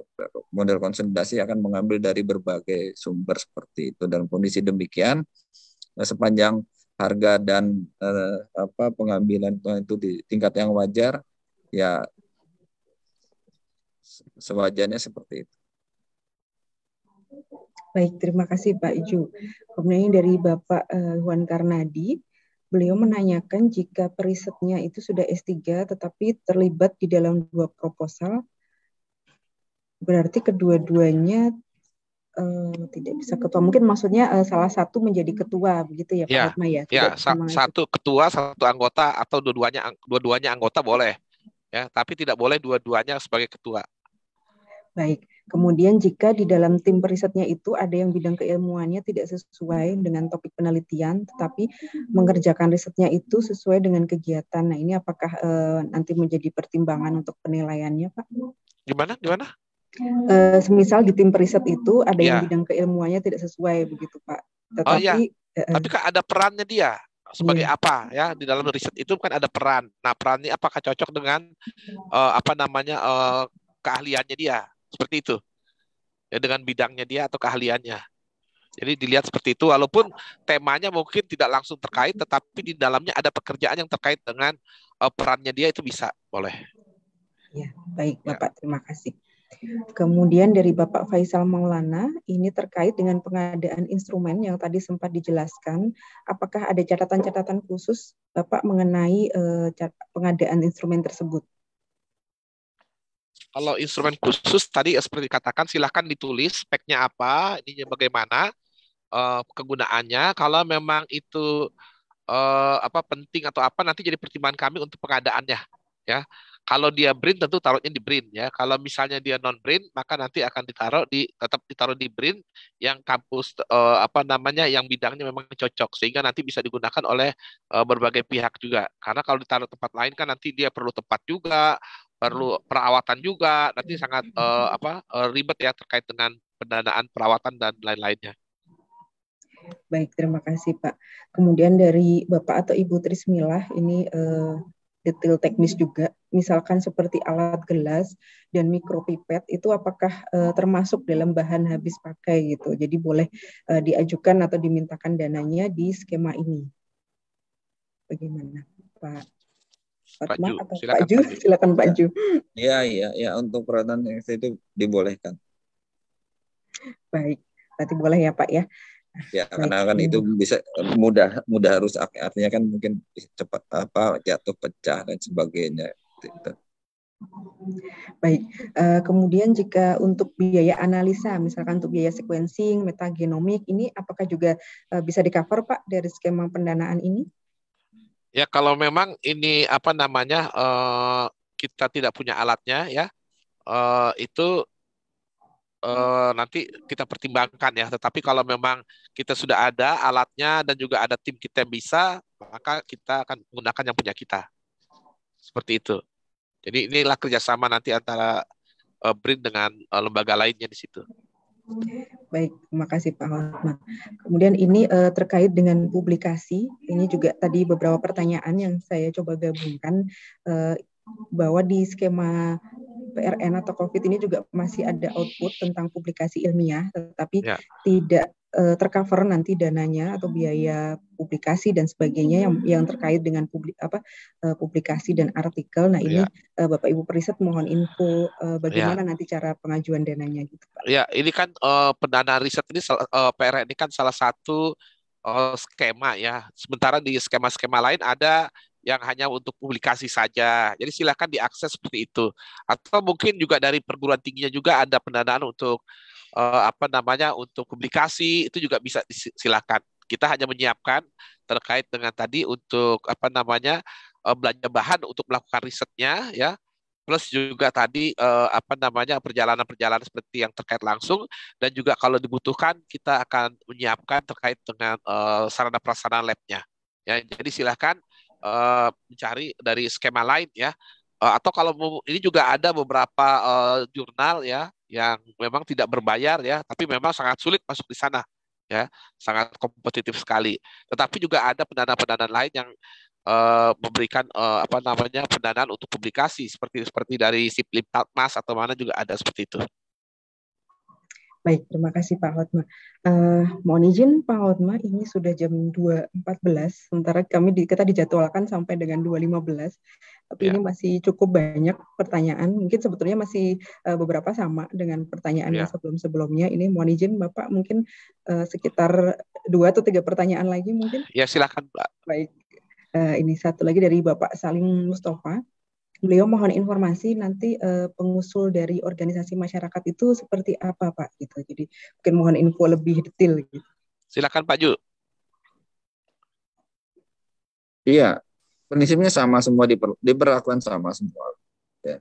model konsolidasi akan mengambil dari berbagai sumber seperti itu dalam kondisi demikian eh, sepanjang harga dan eh, apa pengambilan itu di tingkat yang wajar ya sewajarnya seperti itu. Baik, terima kasih Pak Ju. Kemudian dari Bapak eh, Karnadi, beliau menanyakan jika perisetnya itu sudah S3 tetapi terlibat di dalam dua proposal, berarti kedua-duanya uh, tidak bisa ketua. Mungkin maksudnya uh, salah satu menjadi ketua begitu ya Pak ya, ya? ya, sa satu ketua, satu anggota atau dua-duanya dua-duanya anggota boleh. Ya, tapi tidak boleh dua-duanya sebagai ketua. Baik. Kemudian jika di dalam tim perisetnya itu ada yang bidang keilmuannya tidak sesuai dengan topik penelitian, tetapi mengerjakan risetnya itu sesuai dengan kegiatan. Nah ini apakah e, nanti menjadi pertimbangan untuk penilaiannya, Pak? Gimana? Gimana? Eh, semisal di tim periset itu ada yeah. yang iya. bidang keilmuannya tidak sesuai, begitu Pak. Oh, tetapi, oh iya. E, Tapi kan ada perannya dia sebagai yeah. apa ya di dalam riset itu kan ada peran. Nah perannya apakah cocok dengan e, apa namanya e, keahliannya dia? Seperti itu. Ya, dengan bidangnya dia atau keahliannya. Jadi dilihat seperti itu, walaupun temanya mungkin tidak langsung terkait, tetapi di dalamnya ada pekerjaan yang terkait dengan uh, perannya dia itu bisa, boleh. Ya, baik ya. Bapak, ya. terima kasih. Kemudian dari Bapak Faisal Maulana, ini terkait dengan pengadaan instrumen yang tadi sempat dijelaskan. Apakah ada catatan-catatan khusus Bapak mengenai uh, pengadaan instrumen tersebut? Kalau instrumen khusus tadi seperti dikatakan silahkan ditulis speknya apa, ininya bagaimana, uh, kegunaannya. Kalau memang itu uh, apa penting atau apa nanti jadi pertimbangan kami untuk pengadaannya, ya. Kalau dia brin tentu taruhnya di brin ya. Kalau misalnya dia non brin maka nanti akan ditaruh di tetap ditaruh di brin yang kampus uh, apa namanya yang bidangnya memang cocok sehingga nanti bisa digunakan oleh uh, berbagai pihak juga. Karena kalau ditaruh tempat lain kan nanti dia perlu tempat juga perlu hmm. perawatan juga nanti hmm. sangat uh, apa uh, ribet ya terkait dengan pendanaan perawatan dan lain-lainnya. Baik, terima kasih Pak. Kemudian dari Bapak atau Ibu Trismilah ini uh, detail teknis juga. Misalkan seperti alat gelas dan mikropipet itu apakah uh, termasuk dalam bahan habis pakai gitu. Jadi boleh uh, diajukan atau dimintakan dananya di skema ini. Bagaimana Pak? Pak Ju, silakan Pak Ju. Silakan Pak Ju. Iya, iya, ya untuk peralatan itu dibolehkan. Baik, berarti boleh ya Pak ya. Ya, Baik. karena kan itu bisa mudah mudah harus artinya kan mungkin cepat apa jatuh pecah dan sebagainya. Itu. Baik, uh, kemudian jika untuk biaya analisa, misalkan untuk biaya sequencing, metagenomik, ini apakah juga uh, bisa di-cover Pak dari skema pendanaan ini? Ya kalau memang ini apa namanya uh, kita tidak punya alatnya ya uh, itu uh, nanti kita pertimbangkan ya. Tetapi kalau memang kita sudah ada alatnya dan juga ada tim kita yang bisa maka kita akan menggunakan yang punya kita seperti itu. Jadi inilah kerjasama nanti antara uh, BRIN dengan uh, lembaga lainnya di situ. Baik, terima kasih Pak Hotman. Kemudian ini uh, terkait dengan publikasi, ini juga tadi beberapa pertanyaan yang saya coba gabungkan uh, bahwa di skema PRN atau COVID ini juga masih ada output tentang publikasi ilmiah, tetapi ya. tidak uh, tercover nanti dananya atau oh, biaya iya. publikasi dan sebagainya yang hmm. yang terkait dengan publik apa uh, publikasi dan artikel. Nah ini ya. uh, Bapak Ibu periset mohon info uh, bagaimana ya. nanti cara pengajuan dananya gitu. Pak. Ya ini kan uh, pendana riset ini uh, PR ini kan salah satu uh, skema ya. Sementara di skema-skema lain ada yang hanya untuk publikasi saja. Jadi silahkan diakses seperti itu. Atau mungkin juga dari perguruan tingginya juga ada pendanaan untuk uh, apa namanya untuk publikasi itu juga bisa silakan. Kita hanya menyiapkan terkait dengan tadi untuk apa namanya eh, belanja bahan untuk melakukan risetnya ya plus juga tadi eh, apa namanya perjalanan-perjalanan seperti yang terkait langsung dan juga kalau dibutuhkan kita akan menyiapkan terkait dengan eh, sarana prasarana labnya ya jadi silahkan eh, mencari dari skema lain ya eh, atau kalau ini juga ada beberapa eh, jurnal ya yang memang tidak berbayar ya, tapi memang sangat sulit masuk di sana ya, sangat kompetitif sekali. Tetapi juga ada pendanaan-pendanaan lain yang uh, memberikan uh, apa namanya pendanaan untuk publikasi seperti seperti dari Siplip Mas atau mana juga ada seperti itu. Baik, terima kasih Pak Hotma. Uh, mohon izin Pak Hotma, ini sudah jam 2.14, sementara kami di, kita dijadwalkan sampai dengan 2.15, tapi ya. ini masih cukup banyak pertanyaan. Mungkin sebetulnya masih uh, beberapa sama dengan pertanyaan ya. yang sebelum-sebelumnya. Ini mohon izin Bapak, mungkin uh, sekitar dua atau tiga pertanyaan lagi mungkin. Ya, silakan Pak. Baik, uh, ini satu lagi dari Bapak Salim Mustafa beliau mohon informasi nanti uh, pengusul dari organisasi masyarakat itu seperti apa Pak gitu. Jadi mungkin mohon info lebih detail gitu. Silakan Pak Ju. Iya, prinsipnya sama semua diper, diperlakukan sama semua. Ya.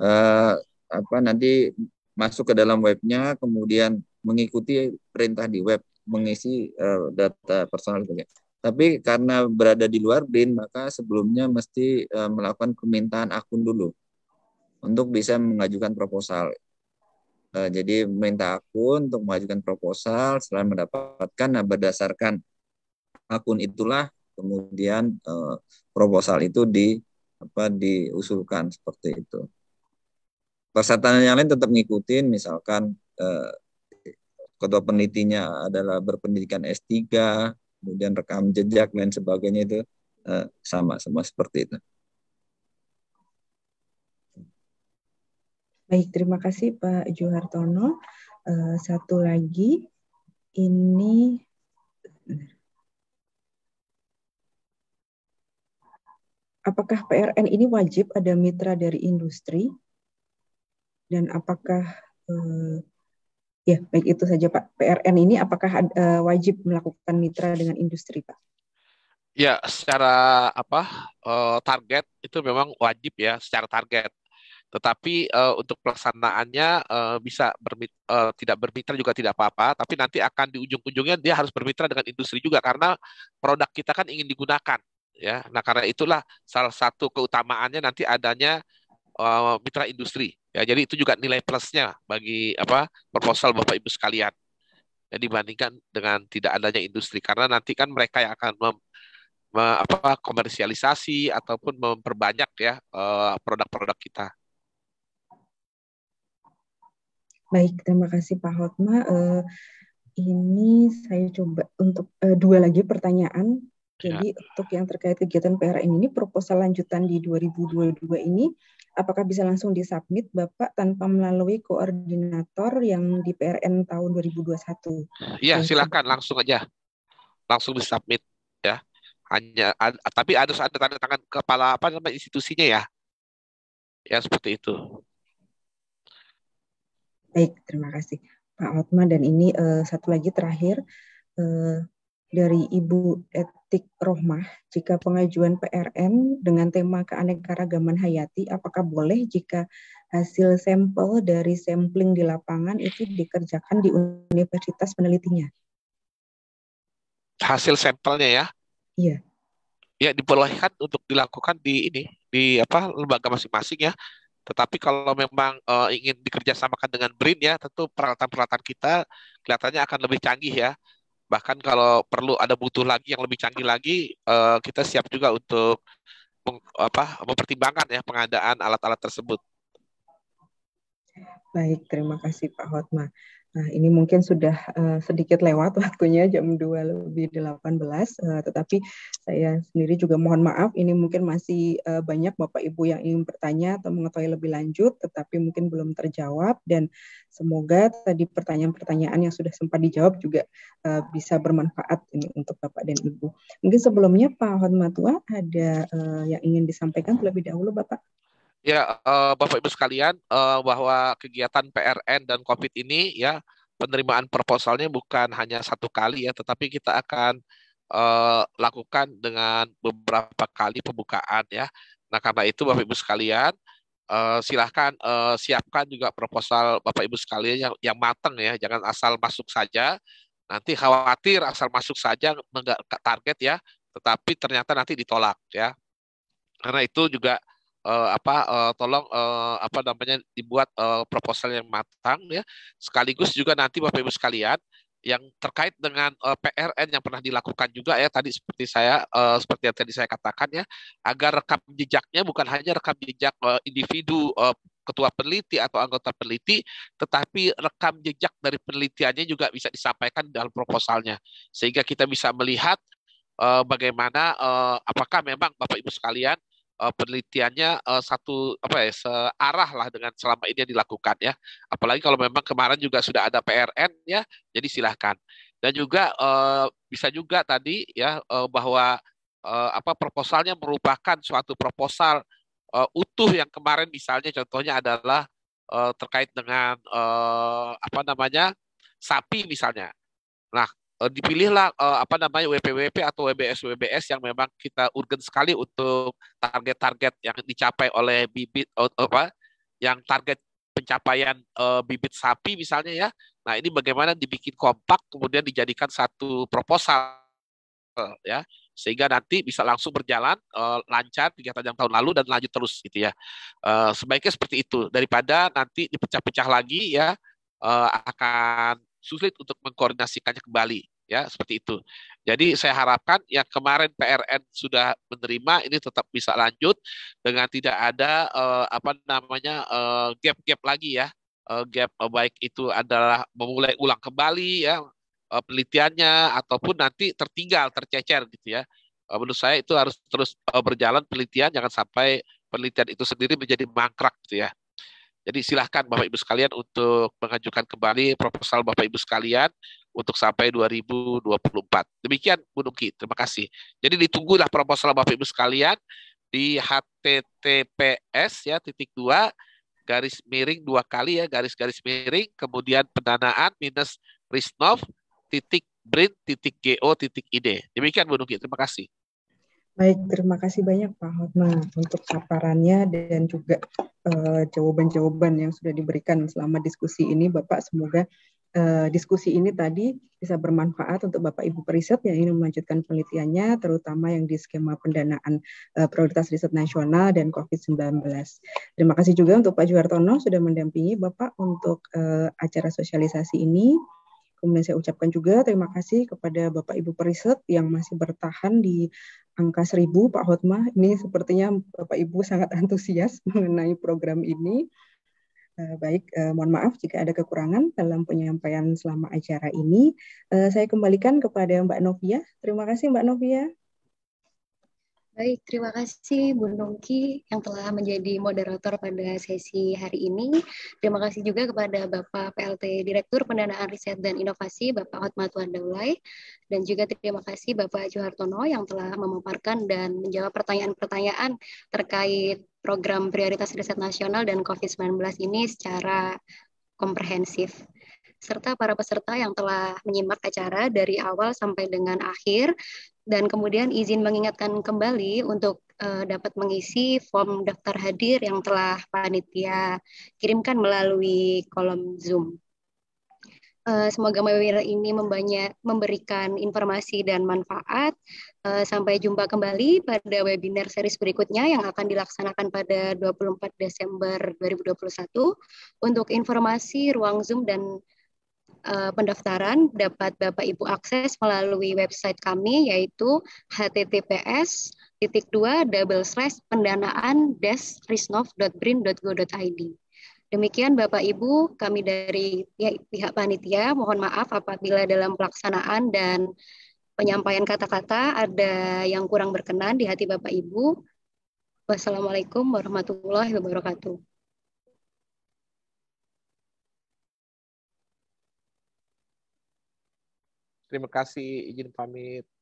Uh, apa nanti masuk ke dalam webnya kemudian mengikuti perintah di web mengisi uh, data personal ya. Tapi karena berada di luar BIN maka sebelumnya mesti e, melakukan permintaan akun dulu untuk bisa mengajukan proposal. E, jadi minta akun untuk mengajukan proposal setelah mendapatkan nah berdasarkan akun itulah kemudian e, proposal itu di apa diusulkan seperti itu. Persyaratan yang lain tetap ngikutin misalkan ketua penelitinya adalah berpendidikan S3, kemudian rekam jejak dan sebagainya itu eh, sama sama seperti itu. Baik, terima kasih Pak Juhartono. Eh, satu lagi, ini apakah PRN ini wajib ada mitra dari industri dan apakah eh, Ya, baik itu saja Pak. PRN ini apakah uh, wajib melakukan mitra dengan industri, Pak? Ya, secara apa uh, target itu memang wajib ya, secara target. Tetapi uh, untuk pelaksanaannya uh, bisa bermit, uh, tidak bermitra juga tidak apa-apa, tapi nanti akan di ujung-ujungnya dia harus bermitra dengan industri juga karena produk kita kan ingin digunakan ya. Nah, karena itulah salah satu keutamaannya nanti adanya uh, mitra industri Ya, jadi itu juga nilai plusnya bagi apa proposal Bapak Ibu sekalian. Ya, dibandingkan dengan tidak adanya industri karena nanti kan mereka yang akan mem, me, apa komersialisasi ataupun memperbanyak ya eh, produk-produk kita. Baik, terima kasih Pak Hotma. Uh, ini saya coba untuk uh, dua lagi pertanyaan Iya. Jadi ya. untuk yang terkait kegiatan PRN ini proposal lanjutan di 2022 ini apakah bisa langsung disubmit Bapak tanpa melalui koordinator yang di PRN tahun 2021? Iya, silakan langsung aja. Langsung disubmit ya. Hanya ada, tapi harus ada tanda tangan kepala apa nama institusinya ya. Ya seperti itu. Baik, terima kasih Pak Otma dan ini uh, satu lagi terakhir uh, dari Ibu Ed Tik Rohmah, jika pengajuan PRN dengan tema keanekaragaman hayati, apakah boleh jika hasil sampel dari sampling di lapangan itu dikerjakan di universitas penelitinya? Hasil sampelnya ya? Iya. Ya diperolehkan untuk dilakukan di ini di apa lembaga masing-masing ya. Tetapi kalau memang uh, ingin dikerjasamakan dengan BRIN ya, tentu peralatan-peralatan kita kelihatannya akan lebih canggih ya bahkan kalau perlu ada butuh lagi yang lebih canggih lagi uh, kita siap juga untuk meng, apa mempertimbangkan ya pengadaan alat-alat tersebut. Baik, terima kasih Pak Hotma. Nah, ini mungkin sudah uh, sedikit lewat waktunya jam 2 lebih 18, uh, eh, tetapi saya sendiri juga mohon maaf ini mungkin masih uh, banyak Bapak Ibu yang ingin bertanya atau mengetahui lebih lanjut tetapi mungkin belum terjawab dan semoga tadi pertanyaan-pertanyaan yang sudah sempat dijawab juga uh, bisa bermanfaat ini untuk Bapak dan Ibu. Mungkin sebelumnya Pak Hotmatua ada uh, yang ingin disampaikan terlebih dahulu Bapak. Ya, eh, Bapak Ibu sekalian, eh, bahwa kegiatan PRN dan COVID ini ya penerimaan proposalnya bukan hanya satu kali ya, tetapi kita akan eh, lakukan dengan beberapa kali pembukaan ya. Nah, karena itu Bapak Ibu sekalian, silahkan siapkan juga proposal Bapak Ibu sekalian yang, yang matang ya, jangan asal masuk saja. Nanti khawatir asal masuk saja enggak target ya, tetapi ternyata nanti ditolak ya. Karena itu juga uh, apa uh, tolong uh, apa namanya dibuat uh, proposal yang matang ya sekaligus juga nanti Bapak Ibu sekalian yang terkait dengan uh, PRN yang pernah dilakukan juga ya tadi seperti saya uh, seperti yang tadi saya katakan ya agar rekam jejaknya bukan hanya rekam jejak uh, individu uh, ketua peneliti atau anggota peneliti, tetapi rekam jejak dari penelitiannya juga bisa disampaikan dalam proposalnya, sehingga kita bisa melihat uh, bagaimana uh, apakah memang Bapak Ibu sekalian Eh, penelitiannya uh, satu apa ya searah lah dengan selama ini yang dilakukan ya. Apalagi kalau memang kemarin juga sudah ada PRN ya, jadi silahkan. Dan juga uh, bisa juga tadi ya uh, bahwa uh, apa proposalnya merupakan suatu proposal uh, utuh yang kemarin misalnya contohnya adalah uh, terkait dengan uh, apa namanya sapi misalnya. Nah, Eh, dipilihlah eh, apa namanya WPWP atau WBS WBS yang memang kita urgen sekali untuk target-target yang dicapai oleh bibit eh, apa yang target pencapaian bibit sapi misalnya ya. Nah, ini bagaimana dibikin kompak kemudian dijadikan satu proposal ya sehingga nanti bisa langsung berjalan uh, lancar kegiatan yang tahun lalu dan lanjut terus gitu ya. Uh, sebaiknya seperti itu daripada nanti dipecah-pecah lagi ya uh, akan sulit untuk mengkoordinasikannya kembali ya seperti itu. Jadi saya harapkan yang kemarin PRN sudah menerima ini tetap bisa lanjut dengan tidak ada uh, apa namanya eh, gap-gap uh, lagi ya. Uh, gap uh, baik itu adalah memulai ulang kembali ya uh, penelitiannya ataupun nanti tertinggal, tercecer gitu ya. Uh, menurut saya itu harus terus uh, berjalan penelitian jangan sampai penelitian itu sendiri menjadi mangkrak gitu ya. Jadi silahkan Bapak Ibu sekalian untuk mengajukan kembali proposal Bapak Ibu sekalian untuk sampai 2024. Demikian Bu Nuki, terima kasih. Jadi ditunggulah proposal Bapak Ibu sekalian di https ya titik dua garis miring dua kali ya garis garis miring kemudian pendanaan minus risnov titik brin titik go titik ide. demikian Bu Nuki terima kasih Baik, terima kasih banyak Pak Hotma untuk paparannya dan juga eh, jawaban-jawaban uh, yang sudah diberikan selama diskusi ini. Bapak semoga uh, diskusi ini tadi bisa bermanfaat untuk Bapak Ibu periset yang ingin melanjutkan penelitiannya, terutama yang di skema pendanaan uh, prioritas riset nasional dan COVID-19. Terima kasih juga untuk Pak Juhartono sudah mendampingi Bapak untuk uh, acara sosialisasi ini. Kemudian saya ucapkan juga terima kasih kepada Bapak Ibu periset yang masih bertahan di angka 1000 Pak Hotma. Ini sepertinya Bapak Ibu sangat antusias mengenai program ini. Eh, baik, eh, mohon maaf jika ada kekurangan dalam penyampaian selama acara ini. Eh, saya kembalikan kepada Mbak Novia. Terima kasih Mbak Novia. Baik, terima kasih Bu Nungki yang telah menjadi moderator pada sesi hari ini. Terima kasih juga kepada Bapak PLT Direktur Pendanaan Riset dan Inovasi, Bapak Tuan Daulay. Dan juga terima kasih Bapak Juhartono yang telah memaparkan dan menjawab pertanyaan-pertanyaan terkait program prioritas riset nasional dan COVID-19 ini secara komprehensif serta para peserta yang telah menyimak acara dari awal sampai dengan akhir dan kemudian izin mengingatkan kembali untuk uh, dapat mengisi form daftar hadir yang telah panitia kirimkan melalui kolom Zoom. Uh, semoga webinar ini membanyak, memberikan informasi dan manfaat. Uh, sampai jumpa kembali pada webinar series berikutnya yang akan dilaksanakan pada 24 Desember 2021. Untuk informasi ruang Zoom dan uh, pendaftaran dapat Bapak Ibu akses melalui website kami yaitu https titik dua double slash pendanaan dash risnov.brin.go.id. Demikian Bapak Ibu, kami dari pihak panitia mohon maaf apabila dalam pelaksanaan dan penyampaian kata-kata ada yang kurang berkenan di hati Bapak Ibu. Wassalamualaikum warahmatullahi wabarakatuh. Terima kasih, izin pamit.